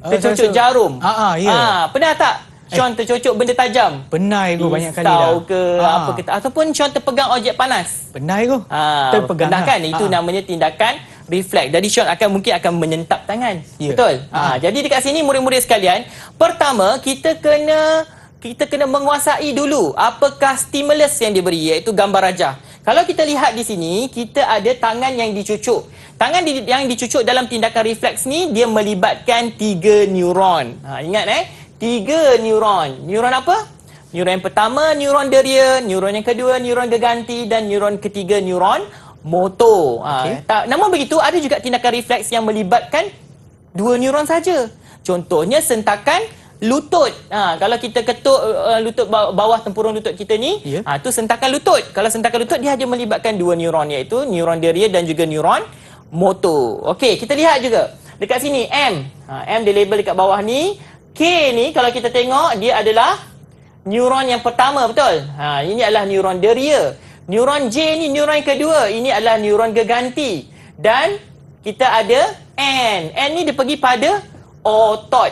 Ah, tercocok jarum. Ha ah, uh, ah, yeah. Ya. ha, pernah tak? Eh. Sean eh. benda tajam. Pernah aku banyak kali dah. ke ha. apa kata ataupun Sean terpegang objek panas. Pernah aku. Ha, terpegang. Pernah lah. kan? Ha. Itu namanya tindakan reflect. Jadi shot akan mungkin akan menyentap tangan. Yeah. Betul? Uh-huh. Ha, hmm. jadi dekat sini murid-murid sekalian, pertama kita kena kita kena menguasai dulu apakah stimulus yang diberi iaitu gambar rajah. Kalau kita lihat di sini, kita ada tangan yang dicucuk. Tangan di, yang dicucuk dalam tindakan refleks ni, dia melibatkan tiga neuron. Ha, ingat eh, tiga neuron. Neuron apa? Neuron yang pertama, neuron deria. Neuron yang kedua, neuron geganti. Dan neuron ketiga, neuron motor. Ah, okay. Ha, tak, namun begitu, ada juga tindakan refleks yang melibatkan dua neuron saja. Contohnya, sentakan lutut. Ha, kalau kita ketuk uh, lutut bawah tempurung lutut kita ni, yeah. Ya. ha, tu sentakan lutut. Kalau sentakan lutut, dia hanya melibatkan dua neuron iaitu neuron deria dan juga neuron motor. Okey, kita lihat juga. Dekat sini, M. Ha, M dia label dekat bawah ni. K ni, kalau kita tengok, dia adalah neuron yang pertama, betul? Ha, ini adalah neuron deria. Neuron J ni neuron kedua. Ini adalah neuron geganti. Dan kita ada N. N ni dia pergi pada otot.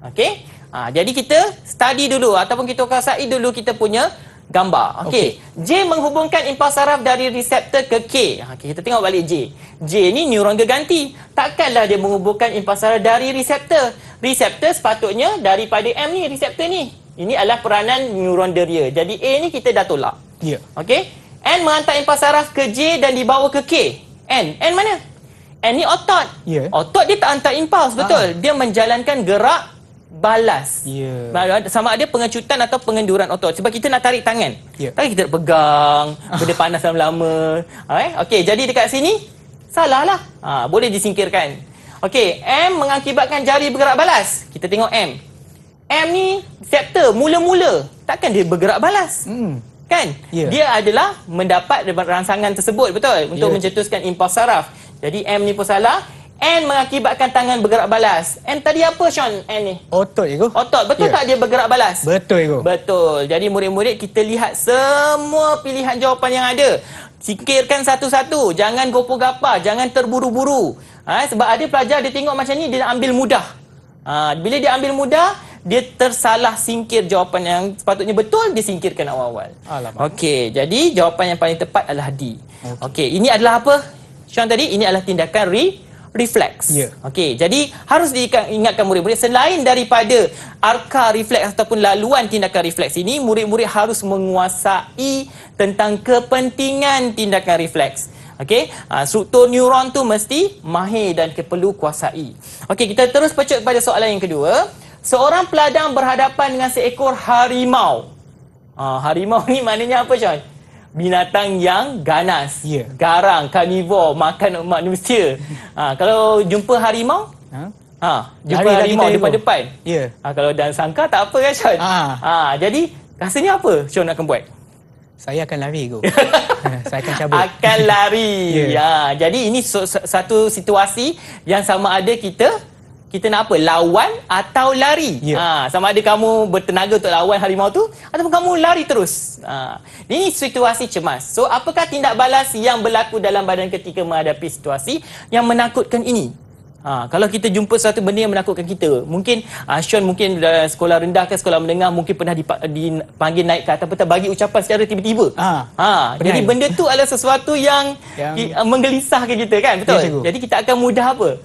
Okey. Ha, jadi kita study dulu ataupun kita kasai dulu kita punya gambar. Okey. Okay. J menghubungkan impuls saraf dari reseptor ke K. Ha, okay, kita tengok balik J. J ni neuron geganti. Takkanlah dia menghubungkan impuls saraf dari reseptor. Reseptor sepatutnya daripada M ni reseptor ni. Ini adalah peranan neuron deria. Jadi A ni kita dah tolak. Ya. Yeah. Okey. N menghantar impuls saraf ke J dan dibawa ke K. N, N mana? N ni otot. Yeah. Otot dia tak hantar impuls, ah. betul. Ha. Dia menjalankan gerak balas. Ya. Yeah. Sama ada pengecutan atau pengenduran otot. Sebab kita nak tarik tangan. Yeah. Tapi kita nak pegang, ah. benda panas lama-lama. Ah, eh? Okey, okay, jadi dekat sini, salah lah. Ha, boleh disingkirkan. Okey, M mengakibatkan jari bergerak balas. Kita tengok M. M ni, septa, mula-mula. Takkan dia bergerak balas? Hmm kan yeah. dia adalah mendapat rangsangan tersebut betul untuk yeah. mencetuskan impuls saraf jadi M ni pun salah N mengakibatkan tangan bergerak balas N tadi apa Sean N ni otot ego otot betul yeah. tak dia bergerak balas betul ego betul jadi murid-murid kita lihat semua pilihan jawapan yang ada singkirkan satu-satu jangan gopogapa. jangan terburu-buru ha, sebab ada pelajar dia tengok macam ni dia nak ambil mudah ha, bila dia ambil mudah dia tersalah singkir jawapan yang sepatutnya betul dia singkirkan awal-awal. Okey, jadi jawapan yang paling tepat adalah D. Okey, okay, ini adalah apa? Sean tadi ini adalah tindakan re reflex. Yeah. Okey, jadi harus diingatkan murid-murid selain daripada arka refleks ataupun laluan tindakan refleks ini, murid-murid harus menguasai tentang kepentingan tindakan refleks. Okey, uh, struktur neuron tu mesti mahir dan perlu kuasai. Okey, kita terus pecut pada soalan yang kedua. Seorang peladang berhadapan dengan seekor harimau. Ha, harimau ni maknanya apa, Sean? Binatang yang ganas. Yeah. Garang, karnivor, makan manusia. Ha, kalau jumpa harimau, ha? Ha, jumpa Lari harimau depan-depan. Yeah. Ya. Ha, kalau dan sangka, tak apa kan, Sean? Ha. Ha, jadi, rasanya apa Sean akan buat? Saya akan lari go. Saya akan cabut. Akan lari. yeah. Ya, jadi ini satu situasi yang sama ada kita kita nak apa lawan atau lari yeah. ha sama ada kamu bertenaga untuk lawan harimau tu ataupun kamu lari terus ha ini situasi cemas so apakah tindak balas yang berlaku dalam badan ketika menghadapi situasi yang menakutkan ini Ha, kalau kita jumpa satu benda yang menakutkan kita, mungkin uh, Sean mungkin dalam sekolah rendah ke sekolah menengah mungkin pernah dipa- dipanggil naik ke atas pentas bagi ucapan secara tiba-tiba. Ha, ha, jadi benda tu adalah sesuatu yang, yang... menggelisahkan kita kan, betul? Ya, jadi kita akan mudah apa?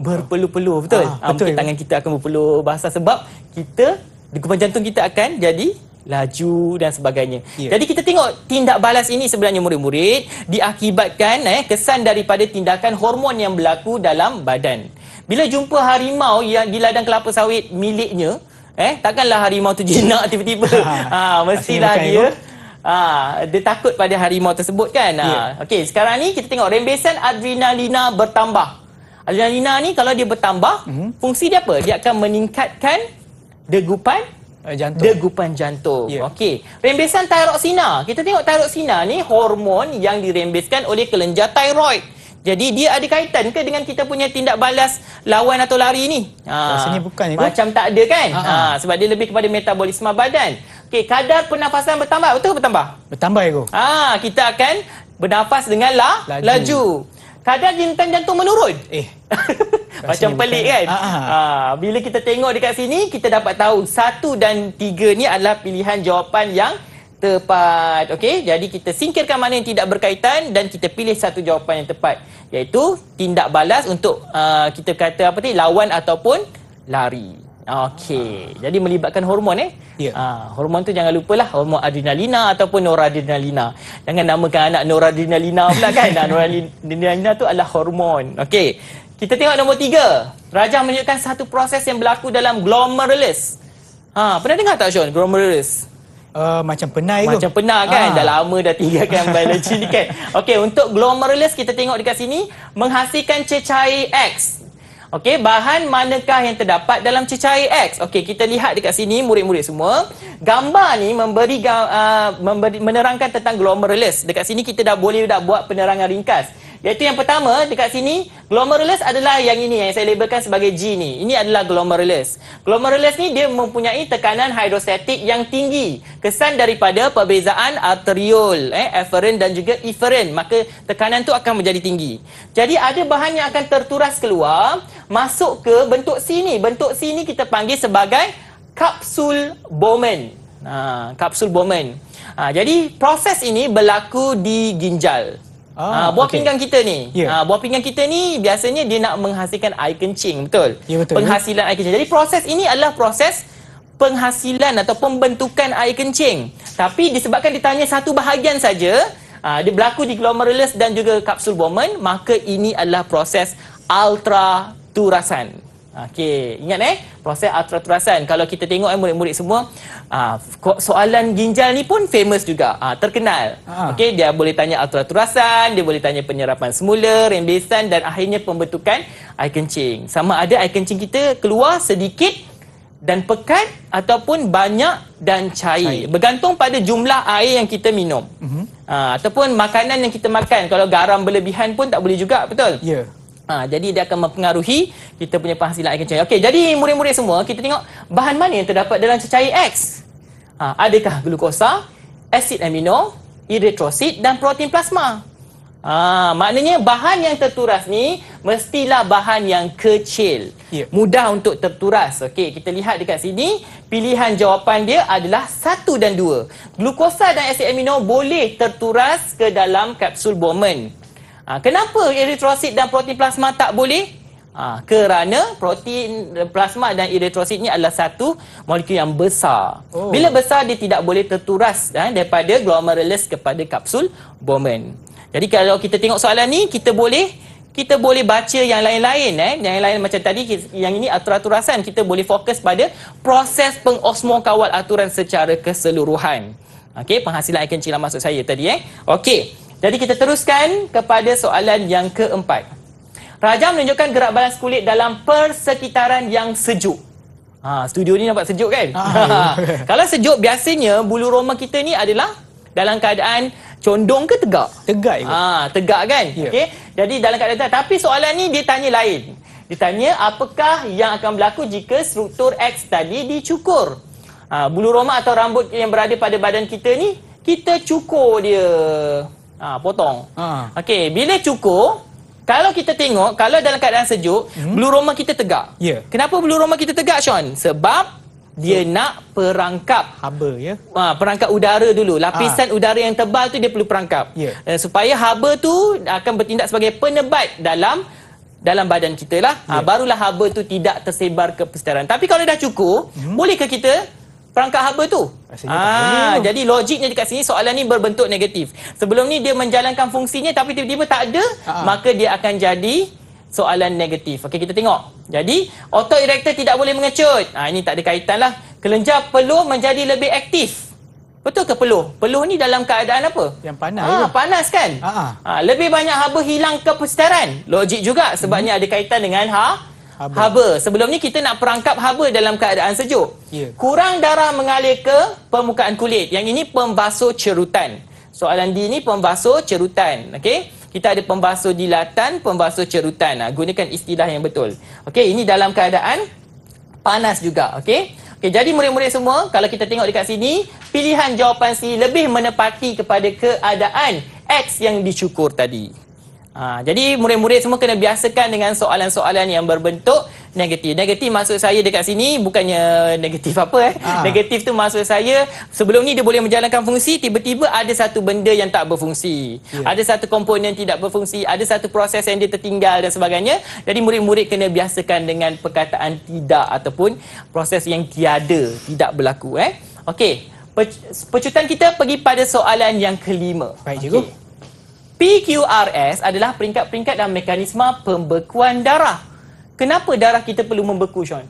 berpeluh-peluh betul? Ah, ah betul. Mungkin tangan kita akan berpeluh basah sebab kita degupan jantung kita akan jadi laju dan sebagainya. Yeah. Jadi kita tengok tindak balas ini sebenarnya murid-murid diakibatkan eh kesan daripada tindakan hormon yang berlaku dalam badan. Bila jumpa harimau yang di ladang kelapa sawit miliknya, eh takkanlah harimau tu jinak tiba-tiba. ha mestilah dia. Ha, dia takut pada harimau tersebut kan. Ha. Yeah. Ya. Okey, sekarang ni kita tengok rembesan adrenalina bertambah. Adrenalina ni kalau dia bertambah, mm-hmm. fungsi dia apa? Dia akan meningkatkan degupan eh, jantung. Degupan jantung. Yeah. Okey. Rembesan tiroksina. Kita tengok tiroksina ni hormon yang dirembeskan oleh kelenjar tiroid. Jadi dia ada kaitan ke dengan kita punya tindak balas lawan atau lari ni? Ha. Sini bukan itu. Macam tak ada kan? Ha, sebab dia lebih kepada metabolisme badan. Okey, kadar pernafasan bertambah. Betul ke bertambah? Bertambah ego. Ya, ha, kita akan bernafas dengan la- laju. laju kadang jintan jantung menurun. Eh, macam pelik kan? Ha, bila kita tengok dekat sini, kita dapat tahu satu dan tiga ni adalah pilihan jawapan yang tepat. Okey, jadi kita singkirkan mana yang tidak berkaitan dan kita pilih satu jawapan yang tepat. Iaitu tindak balas untuk uh, kita kata apa ni, lawan ataupun lari. Okey. Jadi melibatkan hormon eh. Yeah. Ya. Ha, hormon tu jangan lupalah hormon adrenalina ataupun noradrenalina. Jangan namakan anak noradrenalina pula kan. noradrenalina tu adalah hormon. Okey. Kita tengok nombor tiga. Rajah menunjukkan satu proses yang berlaku dalam glomerulus. Ha, pernah dengar tak Sean? Glomerulus. Uh, macam penai tu. Macam penai kan. Ha. Dah lama dah tinggalkan biologi ni kan. Okey, untuk glomerulus kita tengok dekat sini. Menghasilkan cecair X. Okey, bahan manakah yang terdapat dalam cecair X? Okey, kita lihat dekat sini murid-murid semua. Gambar ni memberi, uh, memberi menerangkan tentang glomerulus. Dekat sini kita dah boleh dah buat penerangan ringkas. Iaitu yang pertama dekat sini, glomerulus adalah yang ini yang saya labelkan sebagai G ni. Ini adalah glomerulus. Glomerulus ni dia mempunyai tekanan hidrostatik yang tinggi. Kesan daripada perbezaan arteriol, eh, efferent dan juga efferent. Maka tekanan tu akan menjadi tinggi. Jadi ada bahan yang akan terturas keluar, masuk ke bentuk C ni. Bentuk C ni kita panggil sebagai kapsul Bowman. Ha, kapsul Bowman. Ha, jadi proses ini berlaku di ginjal. Ah, ha, buah okay. pinggang kita ni. Yeah. Ya. Ha, buah pinggang kita ni biasanya dia nak menghasilkan air kencing, betul? Yeah, betul. Penghasilan air kencing. Jadi proses ini adalah proses penghasilan atau pembentukan air kencing. Tapi disebabkan ditanya satu bahagian saja, ha, dia berlaku di glomerulus dan juga kapsul bowman, maka ini adalah proses ultra turasan. Okey, ingat eh proses atraturasan. Kalau kita tengok eh murid-murid semua, uh, soalan ginjal ni pun famous juga, uh, terkenal. Ah. Okey, dia boleh tanya atraturasan, dia boleh tanya penyerapan semula, rembesan dan akhirnya pembentukan air kencing. Sama ada air kencing kita keluar sedikit dan pekat ataupun banyak dan cair. cair. Bergantung pada jumlah air yang kita minum. Uh-huh. Uh, ataupun makanan yang kita makan. Kalau garam berlebihan pun tak boleh juga, betul? Ya. Yeah. Ha, jadi dia akan mempengaruhi kita punya penghasilan air kencing. Okey, jadi murid-murid semua, kita tengok bahan mana yang terdapat dalam cecair X. Ha, adakah glukosa, asid amino, eritrosit dan protein plasma? Ha, maknanya bahan yang terturas ni mestilah bahan yang kecil. Yeah. Mudah untuk terturas. Okey, kita lihat dekat sini. Pilihan jawapan dia adalah satu dan dua. Glukosa dan asid amino boleh terturas ke dalam kapsul Bowman. Ha, kenapa eritrosit dan protein plasma tak boleh? Ha, kerana protein plasma dan eritrosit ni adalah satu molekul yang besar. Oh. Bila besar dia tidak boleh terturas eh, daripada glomerulus kepada kapsul Bowman. Jadi kalau kita tengok soalan ni kita boleh kita boleh baca yang lain-lain eh yang lain macam tadi yang ini aturan-aturan kita boleh fokus pada proses pengosmo kawal aturan secara keseluruhan. Okey penghasilan ikan cila maksud saya tadi eh. Okey. Jadi kita teruskan kepada soalan yang keempat. Raja menunjukkan gerak balas kulit dalam persekitaran yang sejuk. Ha, studio ni nampak sejuk kan? Ah, Kalau sejuk biasanya bulu roma kita ni adalah dalam keadaan condong ke tegak? Tegak. Ha, tegak kan? Yeah. Okay. Jadi dalam keadaan tegak. Tapi soalan ni dia tanya lain. Dia tanya apakah yang akan berlaku jika struktur X tadi dicukur? Ha, bulu roma atau rambut yang berada pada badan kita ni, kita cukur dia. Ha, potong. Ha. Okey, bila cukur, kalau kita tengok, kalau dalam keadaan sejuk, hmm. bulu roma kita tegak. Yeah. Kenapa bulu roma kita tegak, Sean? Sebab dia so, nak perangkap. Haba, ya? Ha, perangkap udara dulu. Lapisan ha. udara yang tebal tu dia perlu perangkap. Yeah. Ya. Uh, supaya haba tu akan bertindak sebagai penebat dalam dalam badan kita lah. Yeah. Ha, ya. barulah haba tu tidak tersebar ke persetaraan. Tapi kalau dah cukur, hmm. bolehkah kita perang kahaba tu. Ah, jadi logiknya dekat sini soalan ni berbentuk negatif. Sebelum ni dia menjalankan fungsinya tapi tiba-tiba tak ada, Ha-ha. Ah. maka dia akan jadi soalan negatif. Okey, kita tengok. Jadi, auto erector tidak boleh mengecut. Ah, ha, ini tak ada kaitan lah. Kelenjar peluh menjadi lebih aktif. Betul ke peluh? Peluh ni dalam keadaan apa? Yang panas. Ah, panas kan? Ah, ha Ha, lebih banyak haba hilang ke pusteran. Logik juga sebabnya hmm. ada kaitan dengan ha, haba. Sebelum ni kita nak perangkap haba dalam keadaan sejuk. Yeah. Kurang darah mengalir ke permukaan kulit. Yang ini pembasuh cerutan. Soalan D ni pembasuh cerutan. Okey. Kita ada pembasuh dilatan, pembasuh cerutan. Ha, gunakan istilah yang betul. Okey, ini dalam keadaan panas juga. Okey. okay jadi murid-murid semua, kalau kita tengok dekat sini, pilihan jawapan C lebih menepati kepada keadaan X yang dicukur tadi. Ha, jadi murid-murid semua kena biasakan dengan soalan-soalan yang berbentuk negatif. Negatif maksud saya dekat sini bukannya negatif apa eh. Ha. Negatif tu maksud saya sebelum ni dia boleh menjalankan fungsi, tiba-tiba ada satu benda yang tak berfungsi. Yeah. Ada satu komponen tidak berfungsi, ada satu proses yang dia tertinggal dan sebagainya. Jadi murid-murid kena biasakan dengan perkataan tidak ataupun proses yang tiada, tidak berlaku eh. Okey. Pecutan kita pergi pada soalan yang kelima. Baik cikgu. Okay. PQRS adalah peringkat-peringkat dan mekanisme pembekuan darah. Kenapa darah kita perlu membeku, Sean?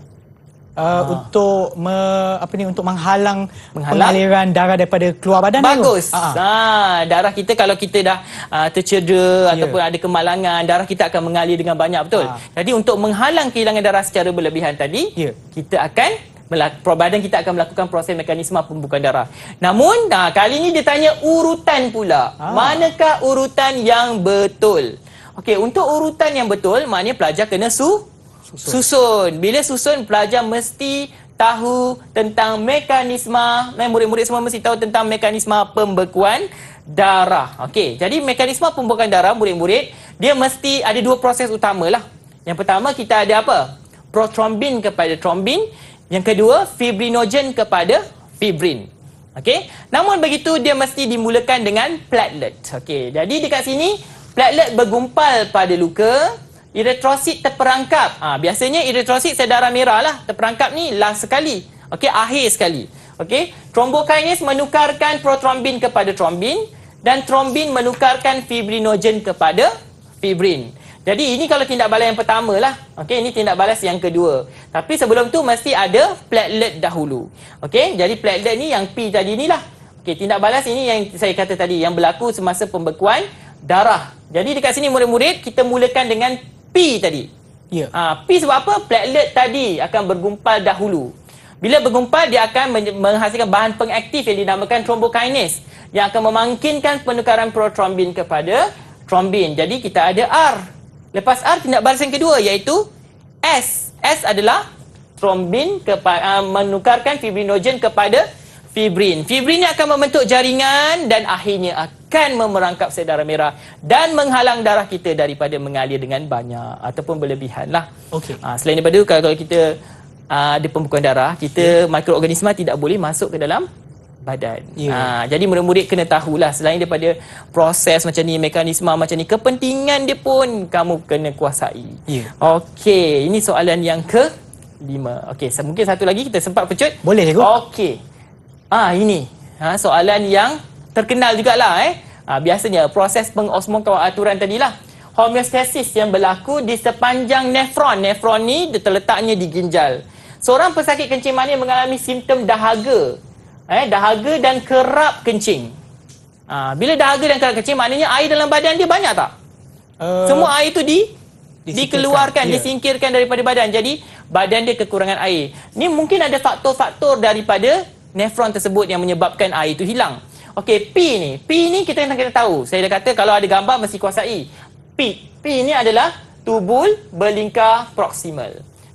Uh, ha. Untuk me, apa
ni untuk menghalang, menghalang pengaliran darah daripada keluar badan. Bagus.
Ha, darah kita kalau kita dah uh, tercedera yeah. ataupun ada kemalangan, darah kita akan mengalir dengan banyak betul. Ha. Jadi untuk menghalang kehilangan darah secara berlebihan tadi, yeah. kita akan badan kita akan melakukan proses mekanisme pembukaan darah. Namun, nah, kali ini dia tanya urutan pula. Ah. Manakah urutan yang betul? Okey, untuk urutan yang betul, maknanya pelajar kena su susun. susun. Bila susun, pelajar mesti tahu tentang mekanisme, murid-murid semua mesti tahu tentang mekanisme pembekuan darah. Okey, jadi mekanisme pembekuan darah, murid-murid, dia mesti ada dua proses utamalah. Yang pertama, kita ada apa? Protrombin kepada trombin. Yang kedua, fibrinogen kepada fibrin. Okey. Namun begitu dia mesti dimulakan dengan platelet. Okey. Jadi dekat sini platelet bergumpal pada luka, eritrosit terperangkap. Ah ha, biasanya eritrosit sel darah merah lah. Terperangkap ni last sekali. Okey, akhir sekali. Okey. Trombokinase menukarkan protrombin kepada trombin dan trombin menukarkan fibrinogen kepada fibrin. Jadi ini kalau tindak balas yang pertama lah. Okey, ini tindak balas yang kedua. Tapi sebelum tu mesti ada platelet dahulu. Okey, jadi platelet ni yang P tadi ni lah. Okey, tindak balas ini yang saya kata tadi yang berlaku semasa pembekuan darah. Jadi dekat sini murid-murid kita mulakan dengan P tadi. Ya. Ah, ha, P sebab apa? Platelet tadi akan bergumpal dahulu. Bila bergumpal dia akan menghasilkan bahan pengaktif yang dinamakan trombokinase yang akan memangkinkan penukaran protrombin kepada trombin. Jadi kita ada R. Lepas R, tindak balas yang kedua iaitu S. S adalah trombin kepada uh, menukarkan fibrinogen kepada fibrin. Fibrinnya akan membentuk jaringan dan akhirnya akan memerangkap sel darah merah dan menghalang darah kita daripada mengalir dengan banyak ataupun berlebihan lah. Okey. Uh, selain daripada itu kalau, kalau kita uh, ada pembekuan darah, kita yeah. mikroorganisma tidak boleh masuk ke dalam badan. Yeah. Ya. Ha, jadi murid-murid kena tahulah selain daripada proses macam ni, mekanisme macam ni, kepentingan dia pun kamu kena kuasai. Yeah. Okey, ini soalan yang ke lima. Okey, mungkin satu lagi kita sempat pecut. Boleh, Cikgu. Okey. Ah ha, ini ha, soalan yang terkenal jugalah. Eh. Ha, biasanya proses pengosmokan aturan tadilah. Homeostasis yang berlaku di sepanjang nefron. Nefron ni terletaknya di ginjal. Seorang pesakit kencing manis mengalami simptom dahaga eh, dahaga dan kerap kencing. Ha, bila dahaga dan kerap kencing maknanya air dalam badan dia banyak tak? Uh, Semua air itu di dikeluarkan, yeah. disingkirkan daripada badan. Jadi badan dia kekurangan air. Ni mungkin ada faktor-faktor daripada nefron tersebut yang menyebabkan air itu hilang. Okey, P ni. P ni kita nak kena tahu. Saya dah kata kalau ada gambar mesti kuasai. P. P ni adalah tubul berlingkar proximal.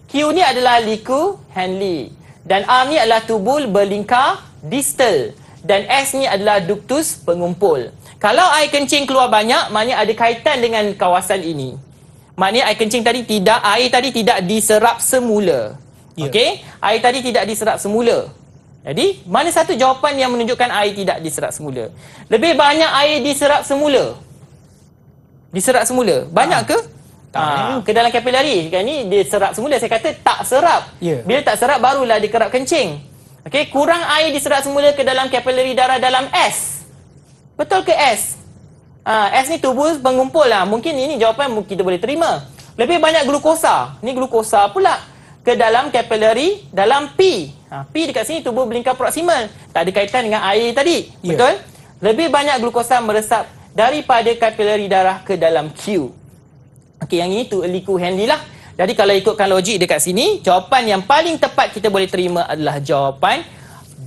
Q ni adalah liku Henle. Dan R ni adalah tubul berlingkar distal dan S ni adalah ductus pengumpul. Kalau air kencing keluar banyak, maknanya ada kaitan dengan kawasan ini. Maknanya air kencing tadi tidak air tadi tidak diserap semula. Yeah. Okey, air tadi tidak diserap semula. Jadi, mana satu jawapan yang menunjukkan air tidak diserap semula? Lebih banyak air diserap semula. Diserap semula. Banyak ah. ke? Ha, ke dalam kapilari. Kan ni dia serap semula. Saya kata tak serap. Yeah. Bila tak serap barulah dia kerap kencing. Okey, kurang air diserap semula ke dalam kapileri darah dalam S. Betul ke S? Ha, S ni tubuh pengumpul lah. Mungkin ini jawapan mungkin kita boleh terima. Lebih banyak glukosa. Ni glukosa pula. Ke dalam kapileri dalam P. Ha, P dekat sini tubuh berlingkar proximal Tak ada kaitan dengan air tadi. Yeah. Betul? Lebih banyak glukosa meresap daripada kapileri darah ke dalam Q. Okey, yang ini tu liku handy lah. Jadi kalau ikutkan logik dekat sini, jawapan yang paling tepat kita boleh terima adalah jawapan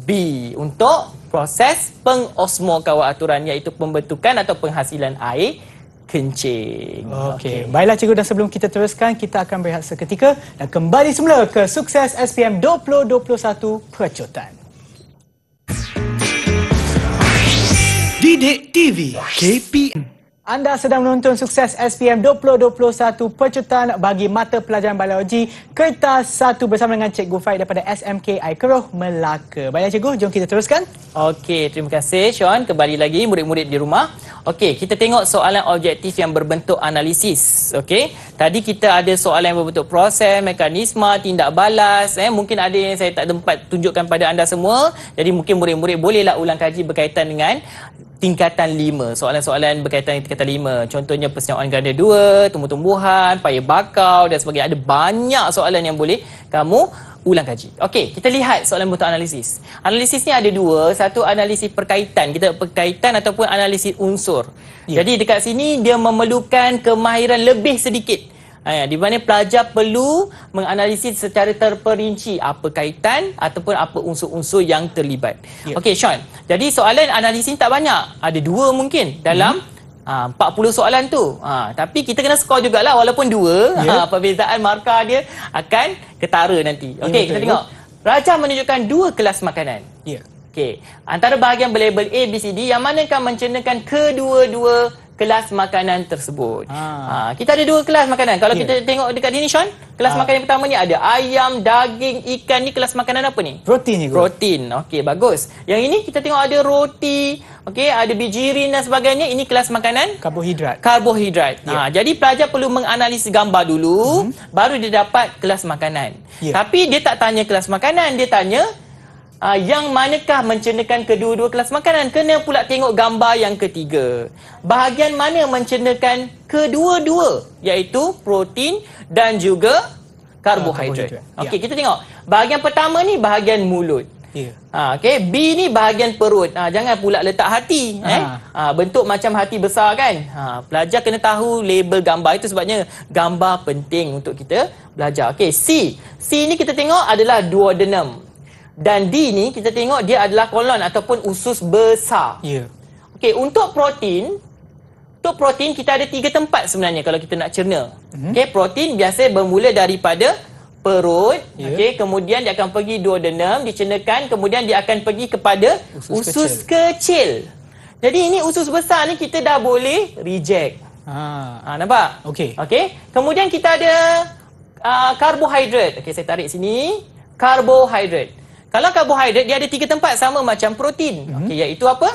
B untuk proses pengosmo kawaturan iaitu pembentukan atau penghasilan air kencing. Okey.
Okay. Baiklah cikgu dan sebelum kita teruskan, kita akan berehat seketika dan kembali semula ke sukses SPM 2021 Percutan. Didik TV KPM anda sedang menonton sukses SPM 2021 Percutan bagi Mata Pelajaran Biologi Kertas 1 bersama dengan Cikgu Faik daripada SMK Aikeroh, Melaka.
Baiklah Cikgu, jom kita teruskan. Okey, terima kasih Sean. Kembali lagi murid-murid di rumah. Okey, kita tengok soalan objektif yang berbentuk analisis. Okey, tadi kita ada soalan yang berbentuk proses, mekanisme, tindak balas. Eh, mungkin ada yang saya tak tempat tunjukkan pada anda semua. Jadi mungkin murid-murid bolehlah ulang kaji berkaitan dengan tingkatan lima. Soalan-soalan berkaitan dengan tingkatan lima. Contohnya persenyawaan ganda dua, tumbuh-tumbuhan, paya bakau dan sebagainya. Ada banyak soalan yang boleh kamu ulang kaji. Okey, kita lihat soalan butuh analisis. Analisis ni ada dua, satu analisis perkaitan, kita perkaitan ataupun analisis unsur. Yeah. Jadi dekat sini dia memerlukan kemahiran lebih sedikit. Ha, ya, di mana pelajar perlu menganalisis secara terperinci apa kaitan ataupun apa unsur-unsur yang terlibat. Yeah. Okey, Sean. Jadi soalan analisis ni tak banyak. Ada dua mungkin dalam mm-hmm. 40 ah, soalan tu. Ha, tapi kita kena skor jugalah walaupun dua. Yeah. Ya. Ha, perbezaan markah dia akan ketara nanti. Ya, Okey, kita tengok. Raja menunjukkan dua kelas makanan. Ya. Yeah. Okey. Antara bahagian label A, B, C, D, yang mana akan mencenakan kedua-dua kelas makanan tersebut? Ha. Ha, kita ada dua kelas makanan. Kalau yeah. kita tengok dekat sini, Sean. Kelas ha. makanan pertama ni ada ayam, daging, ikan. Ni kelas makanan apa ni? Protein Protein. Okey, bagus. Yang ini kita tengok ada roti okey ada bijirin dan sebagainya ini kelas makanan karbohidrat karbohidrat yeah. ha jadi pelajar perlu menganalisis gambar dulu mm -hmm. baru dia dapat kelas makanan yeah. tapi dia tak tanya kelas makanan dia tanya Uh, yang manakah mencernakan kedua-dua kelas makanan? Kena pula tengok gambar yang ketiga. Bahagian mana mencernakan kedua-dua? Iaitu protein dan juga ah, karbohidrat. karbohidrat. Ya. Okey, yeah. kita tengok. Bahagian pertama ni bahagian mulut. Yeah. Ya. Ha, okay. B ni bahagian perut. Ha, jangan pula letak hati. Ha. Eh. Ha, bentuk macam hati besar kan. Ha, pelajar kena tahu label gambar. Itu sebabnya gambar penting untuk kita belajar. Okay. C. C ni kita tengok adalah duodenum. Dan D ni kita tengok dia adalah kolon ataupun usus besar. Yeah. Okay. Untuk protein, untuk protein kita ada tiga tempat sebenarnya kalau kita nak cerna. hmm Okay. Protein biasa bermula daripada perut yeah. okey kemudian dia akan pergi duodenum dicernakan kemudian dia akan pergi kepada usus, usus kecil. kecil jadi ini usus besar ni kita dah boleh reject ha, ha nampak okey okey kemudian kita ada ah, karbohidrat okey saya tarik sini karbohidrat kalau karbohidrat dia ada tiga tempat sama macam protein mm-hmm. okey iaitu apa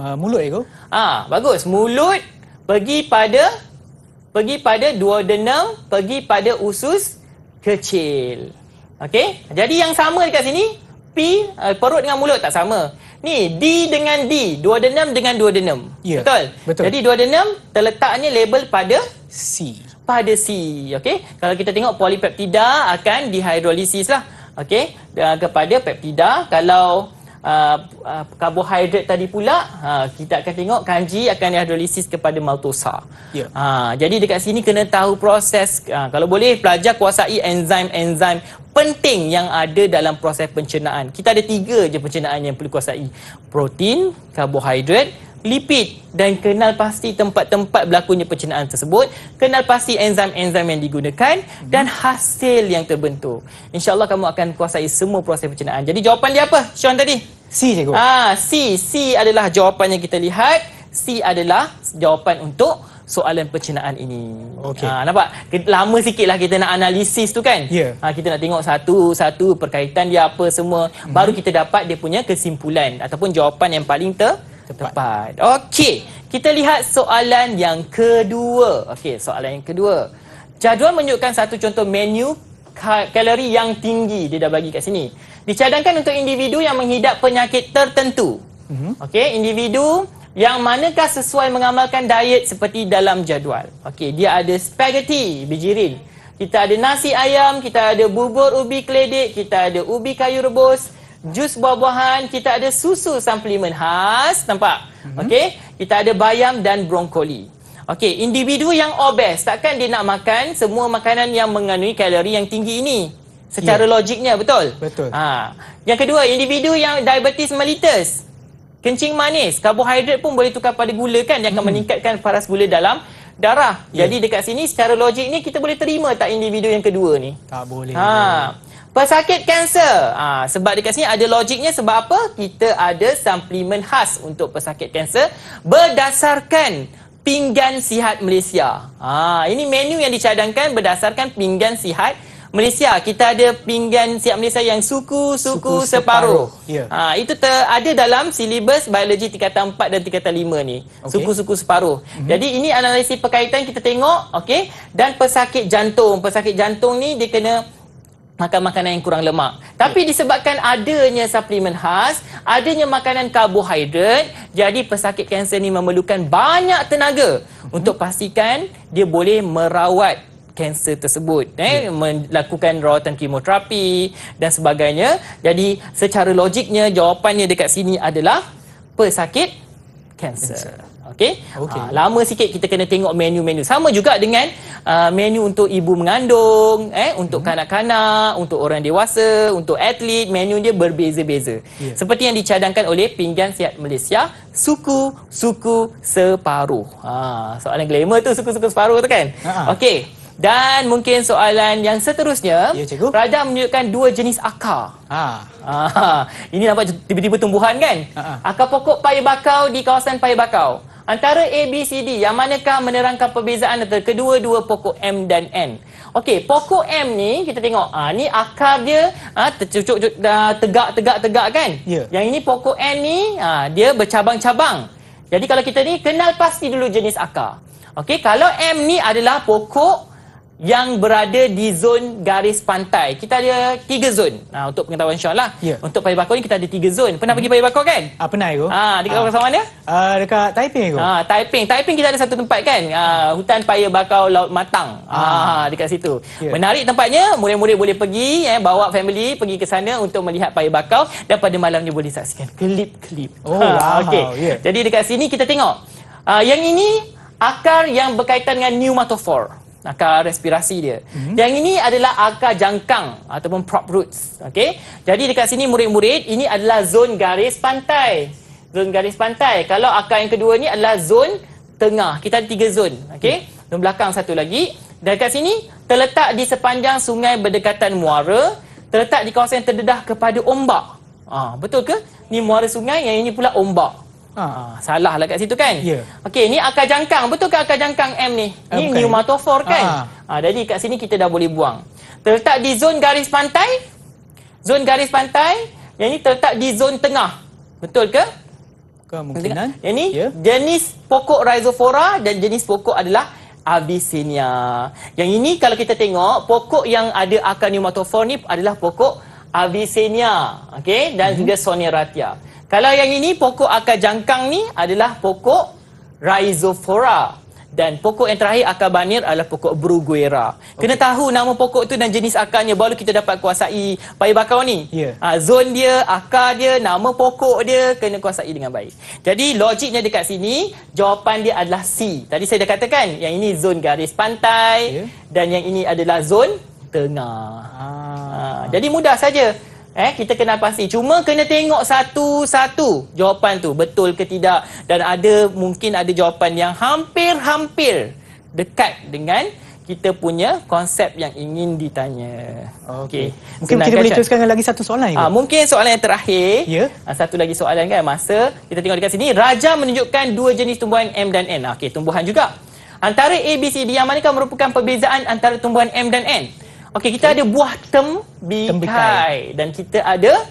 uh, mulut ego ah ha, bagus mulut pergi pada pergi pada duodenum pergi pada usus kecil. Okey? Jadi yang sama dekat sini, P uh, perut dengan mulut tak sama. Ni D dengan D, dua denem dengan dua denem. Yeah, betul? betul. Jadi dua denem terletaknya label pada C. Pada C, okey? Kalau kita tengok polipeptida akan dihidrolisis lah. Okey? Dan kepada peptida kalau uh, uh, tadi pula uh, kita akan tengok kanji akan hidrolisis kepada maltosa. Yeah. Ya. Uh, jadi dekat sini kena tahu proses uh, kalau boleh pelajar kuasai enzim-enzim penting yang ada dalam proses pencernaan. Kita ada tiga je pencernaan yang perlu kuasai. Protein, karbohidrat, lipid dan kenal pasti tempat-tempat berlakunya pencernaan tersebut, kenal pasti enzim-enzim yang digunakan dan mhm. hasil yang terbentuk. InsyaAllah kamu akan kuasai semua proses pencernaan. Jadi jawapan dia apa, Sean tadi? C, cikgu. Ah, C. C adalah jawapan yang kita lihat. C adalah jawapan untuk soalan pencernaan ini. Okay. Ha, ah, nampak? Lama sikitlah kita nak analisis tu kan? Yeah. Ya. Ha, kita nak tengok satu-satu perkaitan dia apa semua. Mm-hmm. Baru kita dapat dia punya kesimpulan ataupun jawapan yang paling ter ke tempat. Okey, kita lihat soalan yang kedua. Okey, soalan yang kedua. Jadual menunjukkan satu contoh menu kalori yang tinggi dia dah bagi kat sini. Dicadangkan untuk individu yang menghidap penyakit tertentu. Mhm. Okey, individu yang manakah sesuai mengamalkan diet seperti dalam jadual. Okey, dia ada spaghetti, bijirin. Kita ada nasi ayam, kita ada bubur ubi keledek, kita ada ubi kayu rebus, jus buah-buahan, kita ada susu suplemen khas, nampak? Mm-hmm. Okey, kita ada bayam dan brokoli. Okey, individu yang obes takkan dia nak makan semua makanan yang mengandungi kalori yang tinggi ini. Secara yeah. logiknya betul. Betul. Ha. Yang kedua, individu yang diabetes mellitus. Kencing manis, karbohidrat pun boleh tukar pada gula kan yang akan mm-hmm. meningkatkan paras gula dalam darah. Yeah. Jadi dekat sini secara logik ni kita boleh terima tak individu yang kedua ni? Tak boleh. Ha. Tak boleh. Pesakit kanser. Ha, sebab dekat sini ada logiknya sebab apa? Kita ada suplemen khas untuk pesakit kanser berdasarkan pinggan sihat Malaysia. Ha, ini menu yang dicadangkan berdasarkan pinggan sihat Malaysia. Kita ada pinggan sihat Malaysia yang suku-suku separuh. separuh. Ya. Ha, itu ada dalam silibus biologi tingkatan 4 dan tingkatan 5 ni. Okay. Suku-suku separuh. Mm-hmm. Jadi ini analisis perkaitan kita tengok. Okay? Dan pesakit jantung. Pesakit jantung ni dia kena makan makanan yang kurang lemak. Tapi disebabkan adanya suplemen khas, adanya makanan karbohidrat, jadi pesakit kanser ni memerlukan banyak tenaga untuk pastikan dia boleh merawat kanser tersebut eh yeah. melakukan rawatan kemoterapi dan sebagainya. Jadi secara logiknya jawapannya dekat sini adalah pesakit kanser. kanser. Okey. Okay. Ha, ah, lama sikit kita kena tengok menu-menu. Sama juga dengan uh, menu untuk ibu mengandung, eh untuk hmm. kanak-kanak, untuk orang dewasa, untuk atlet, menu dia berbeza-beza. Yeah. Seperti yang dicadangkan oleh Pinggan Sihat Malaysia, suku-suku separuh. Ha, soalan glamour tu suku-suku separuh tu kan? Uh-huh. Okey. Dan mungkin soalan yang seterusnya, ya, cikgu. Raja menunjukkan dua jenis akar. Ha. Ha. Ini nampak tiba-tiba tumbuhan kan? Ha. ha. Akar pokok paya bakau di kawasan paya bakau. Antara A, B, C, D, yang manakah menerangkan perbezaan antara kedua-dua pokok M dan N? Okey, pokok M ni kita tengok, ha, ni akar dia ha, ah, tercucuk tegak-tegak-tegak kan? Yeah. Yang ini pokok N ni, ha, dia bercabang-cabang. Jadi kalau kita ni kenal pasti dulu jenis akar. Okey, kalau M ni adalah pokok yang berada di zon garis pantai. Kita ada tiga zon. Ha, untuk pengetahuan Syah lah. Yeah. Untuk Paya Bakau ni kita ada tiga zon. Pernah hmm. pergi Paya Bakau kan? Ah, pernah aku. Ah, ha, dekat ah. kawasan mana? Uh, dekat Taiping aku. Ah, ha, Taiping. Taiping kita ada satu tempat kan? Ha, hutan Paya Bakau Laut Matang. Ah. Ha, dekat situ. Yeah. Menarik tempatnya. Murid-murid boleh pergi. Eh, bawa family pergi ke sana untuk melihat Paya Bakau. Dan pada malam ni boleh saksikan kelip kelip. Oh, ha, wow. Okay. Yeah. Jadi dekat sini kita tengok. Uh, yang ini akar yang berkaitan dengan pneumatophore akar respirasi dia. Mm-hmm. Yang ini adalah akar jangkang ataupun prop roots. Okey. Jadi dekat sini murid-murid, ini adalah zon garis pantai. Zon garis pantai. Kalau akar yang kedua ni adalah zon tengah. Kita ada tiga zon. Okey. Mm-hmm. Zon belakang satu lagi. Dan dekat sini terletak di sepanjang sungai berdekatan muara, terletak di kawasan terdedah kepada ombak. Ah, betul ke? Ni muara sungai, yang ini pula ombak. Ha, salah lah kat situ kan? Yeah. Okey, ni akar jangkang. Betul ke akar jangkang M ni? Eh, ni okay. pneumatophore kan? Ha. ha. jadi kat sini kita dah boleh buang. Terletak di zon garis pantai. Zon garis pantai. Yang ni terletak di zon tengah. Betul ke? Kemungkinan. Yang ni yeah. jenis pokok rhizophora dan jenis pokok adalah Abyssinia. Yang ini kalau kita tengok, pokok yang ada akar pneumatophore ni adalah pokok abyssinia, okey? dan mm-hmm. juga Soneratia. Kalau yang ini pokok akar jangkang ni adalah pokok rhizophora dan pokok yang terakhir akar banir adalah pokok bruguera. Kena tahu nama pokok tu dan jenis akarnya baru kita dapat kuasai paya bakau ni. Yeah. Ha, zon dia, akar dia, nama pokok dia kena kuasai dengan baik. Jadi logiknya dekat sini, jawapan dia adalah C. Tadi saya dah katakan yang ini zon garis pantai yeah. dan yang ini adalah zon tengah. Ah. Ha, jadi mudah saja. Eh, kita kena pasti. Cuma kena tengok satu-satu jawapan tu betul ke tidak dan ada mungkin ada jawapan yang hampir-hampir dekat dengan kita punya konsep yang ingin ditanya. Okey. Okay. Mungkin kita boleh teruskan lagi satu soalan. Ah, mungkin soalan yang terakhir. Ya. Yeah. Satu lagi soalan kan masa kita tengok dekat sini raja menunjukkan dua jenis tumbuhan M dan N. Ah, okey, tumbuhan juga. Antara A B C D yang manakah merupakan perbezaan antara tumbuhan M dan N? Okey, kita okay. ada buah tem bikai dan kita ada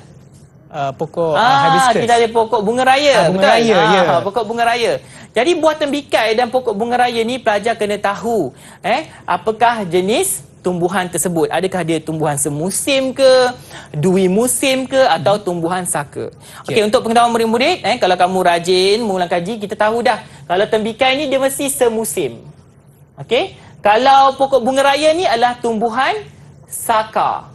uh, pokok uh, ah, uh, hibiscus. kita ada pokok bunga raya. Uh, bunga raya, ah, Yeah. Pokok bunga raya. Jadi buah tembikai dan pokok bunga raya ni pelajar kena tahu eh apakah jenis tumbuhan tersebut. Adakah dia tumbuhan semusim ke, dui musim ke atau hmm. tumbuhan saka. Okey okay, untuk pengetahuan murid-murid eh kalau kamu rajin mengulang kaji kita tahu dah kalau tembikai ni dia mesti semusim. Okey? Kalau pokok bunga raya ni adalah tumbuhan saka.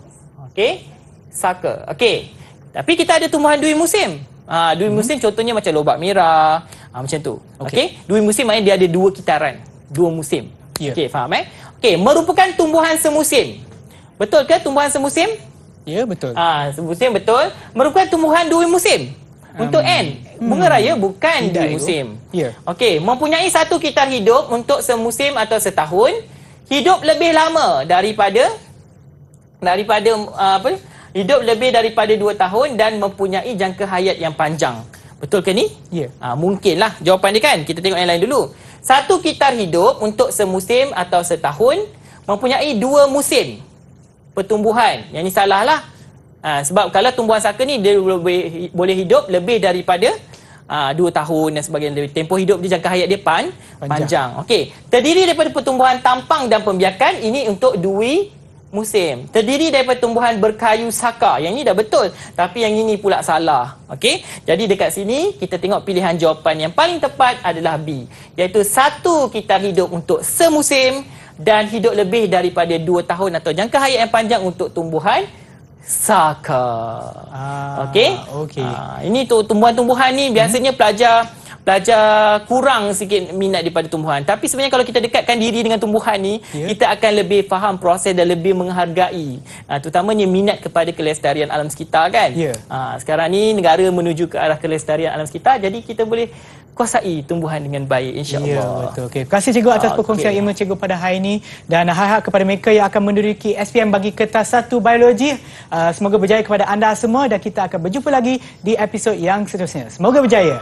Okey? Saka. Okey. Tapi kita ada tumbuhan dui musim. Ha, dui hmm. musim contohnya macam lobak merah. Ha, macam tu. Okey? Okay? Dui musim maknanya dia ada dua kitaran. Dua musim. Yeah. Okey, faham eh? Okey, merupakan tumbuhan semusim. Betul ke tumbuhan semusim? Ya, yeah, betul. Ha, semusim betul. Merupakan tumbuhan dui musim. Untuk um, N, Hmm. Bunga raya bukan hmm. di musim. Yeah. Okey, mempunyai satu kitar hidup untuk semusim atau setahun, hidup lebih lama daripada daripada uh, apa? Hidup lebih daripada dua tahun dan mempunyai jangka hayat yang panjang. Betul ke ni? Ya. Yeah. Ha, mungkinlah jawapan dia kan. Kita tengok yang lain dulu. Satu kitar hidup untuk semusim atau setahun mempunyai dua musim pertumbuhan. Yang ni salah lah. Ha, ah, sebab kalau tumbuhan saka ni dia boleh hidup lebih daripada uh, ah, 2 tahun dan sebagainya. Tempoh hidup dia jangka hayat dia pan, panjang. panjang. Okay. Terdiri daripada pertumbuhan tampang dan pembiakan ini untuk dui musim. Terdiri daripada tumbuhan berkayu saka. Yang ini dah betul. Tapi yang ini pula salah. Okay. Jadi dekat sini kita tengok pilihan jawapan yang paling tepat adalah B. Iaitu satu kita hidup untuk semusim dan hidup lebih daripada dua tahun atau jangka hayat yang panjang untuk tumbuhan Saka. Ah, okey. Okay. Okey. Ah, ini tu tumbuhan-tumbuhan ni biasanya hmm? pelajar pelajar kurang sikit minat daripada tumbuhan. Tapi sebenarnya kalau kita dekatkan diri dengan tumbuhan ni, yeah. kita akan lebih faham proses dan lebih menghargai ah, terutamanya minat kepada kelestarian alam sekitar kan? Yeah. Ah, sekarang ni negara menuju ke arah kelestarian alam sekitar jadi kita boleh kuasai tumbuhan dengan baik insyaallah. Ya betul. Okey. Terima kasih cikgu atas okay. perkongsian ilmu
cikgu pada hari ini dan harap kepada mereka yang akan menduduki SPM bagi kertas 1 biologi uh, semoga berjaya kepada anda semua dan kita akan berjumpa lagi di episod yang seterusnya. Semoga berjaya.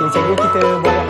Okay, cikgu kita buat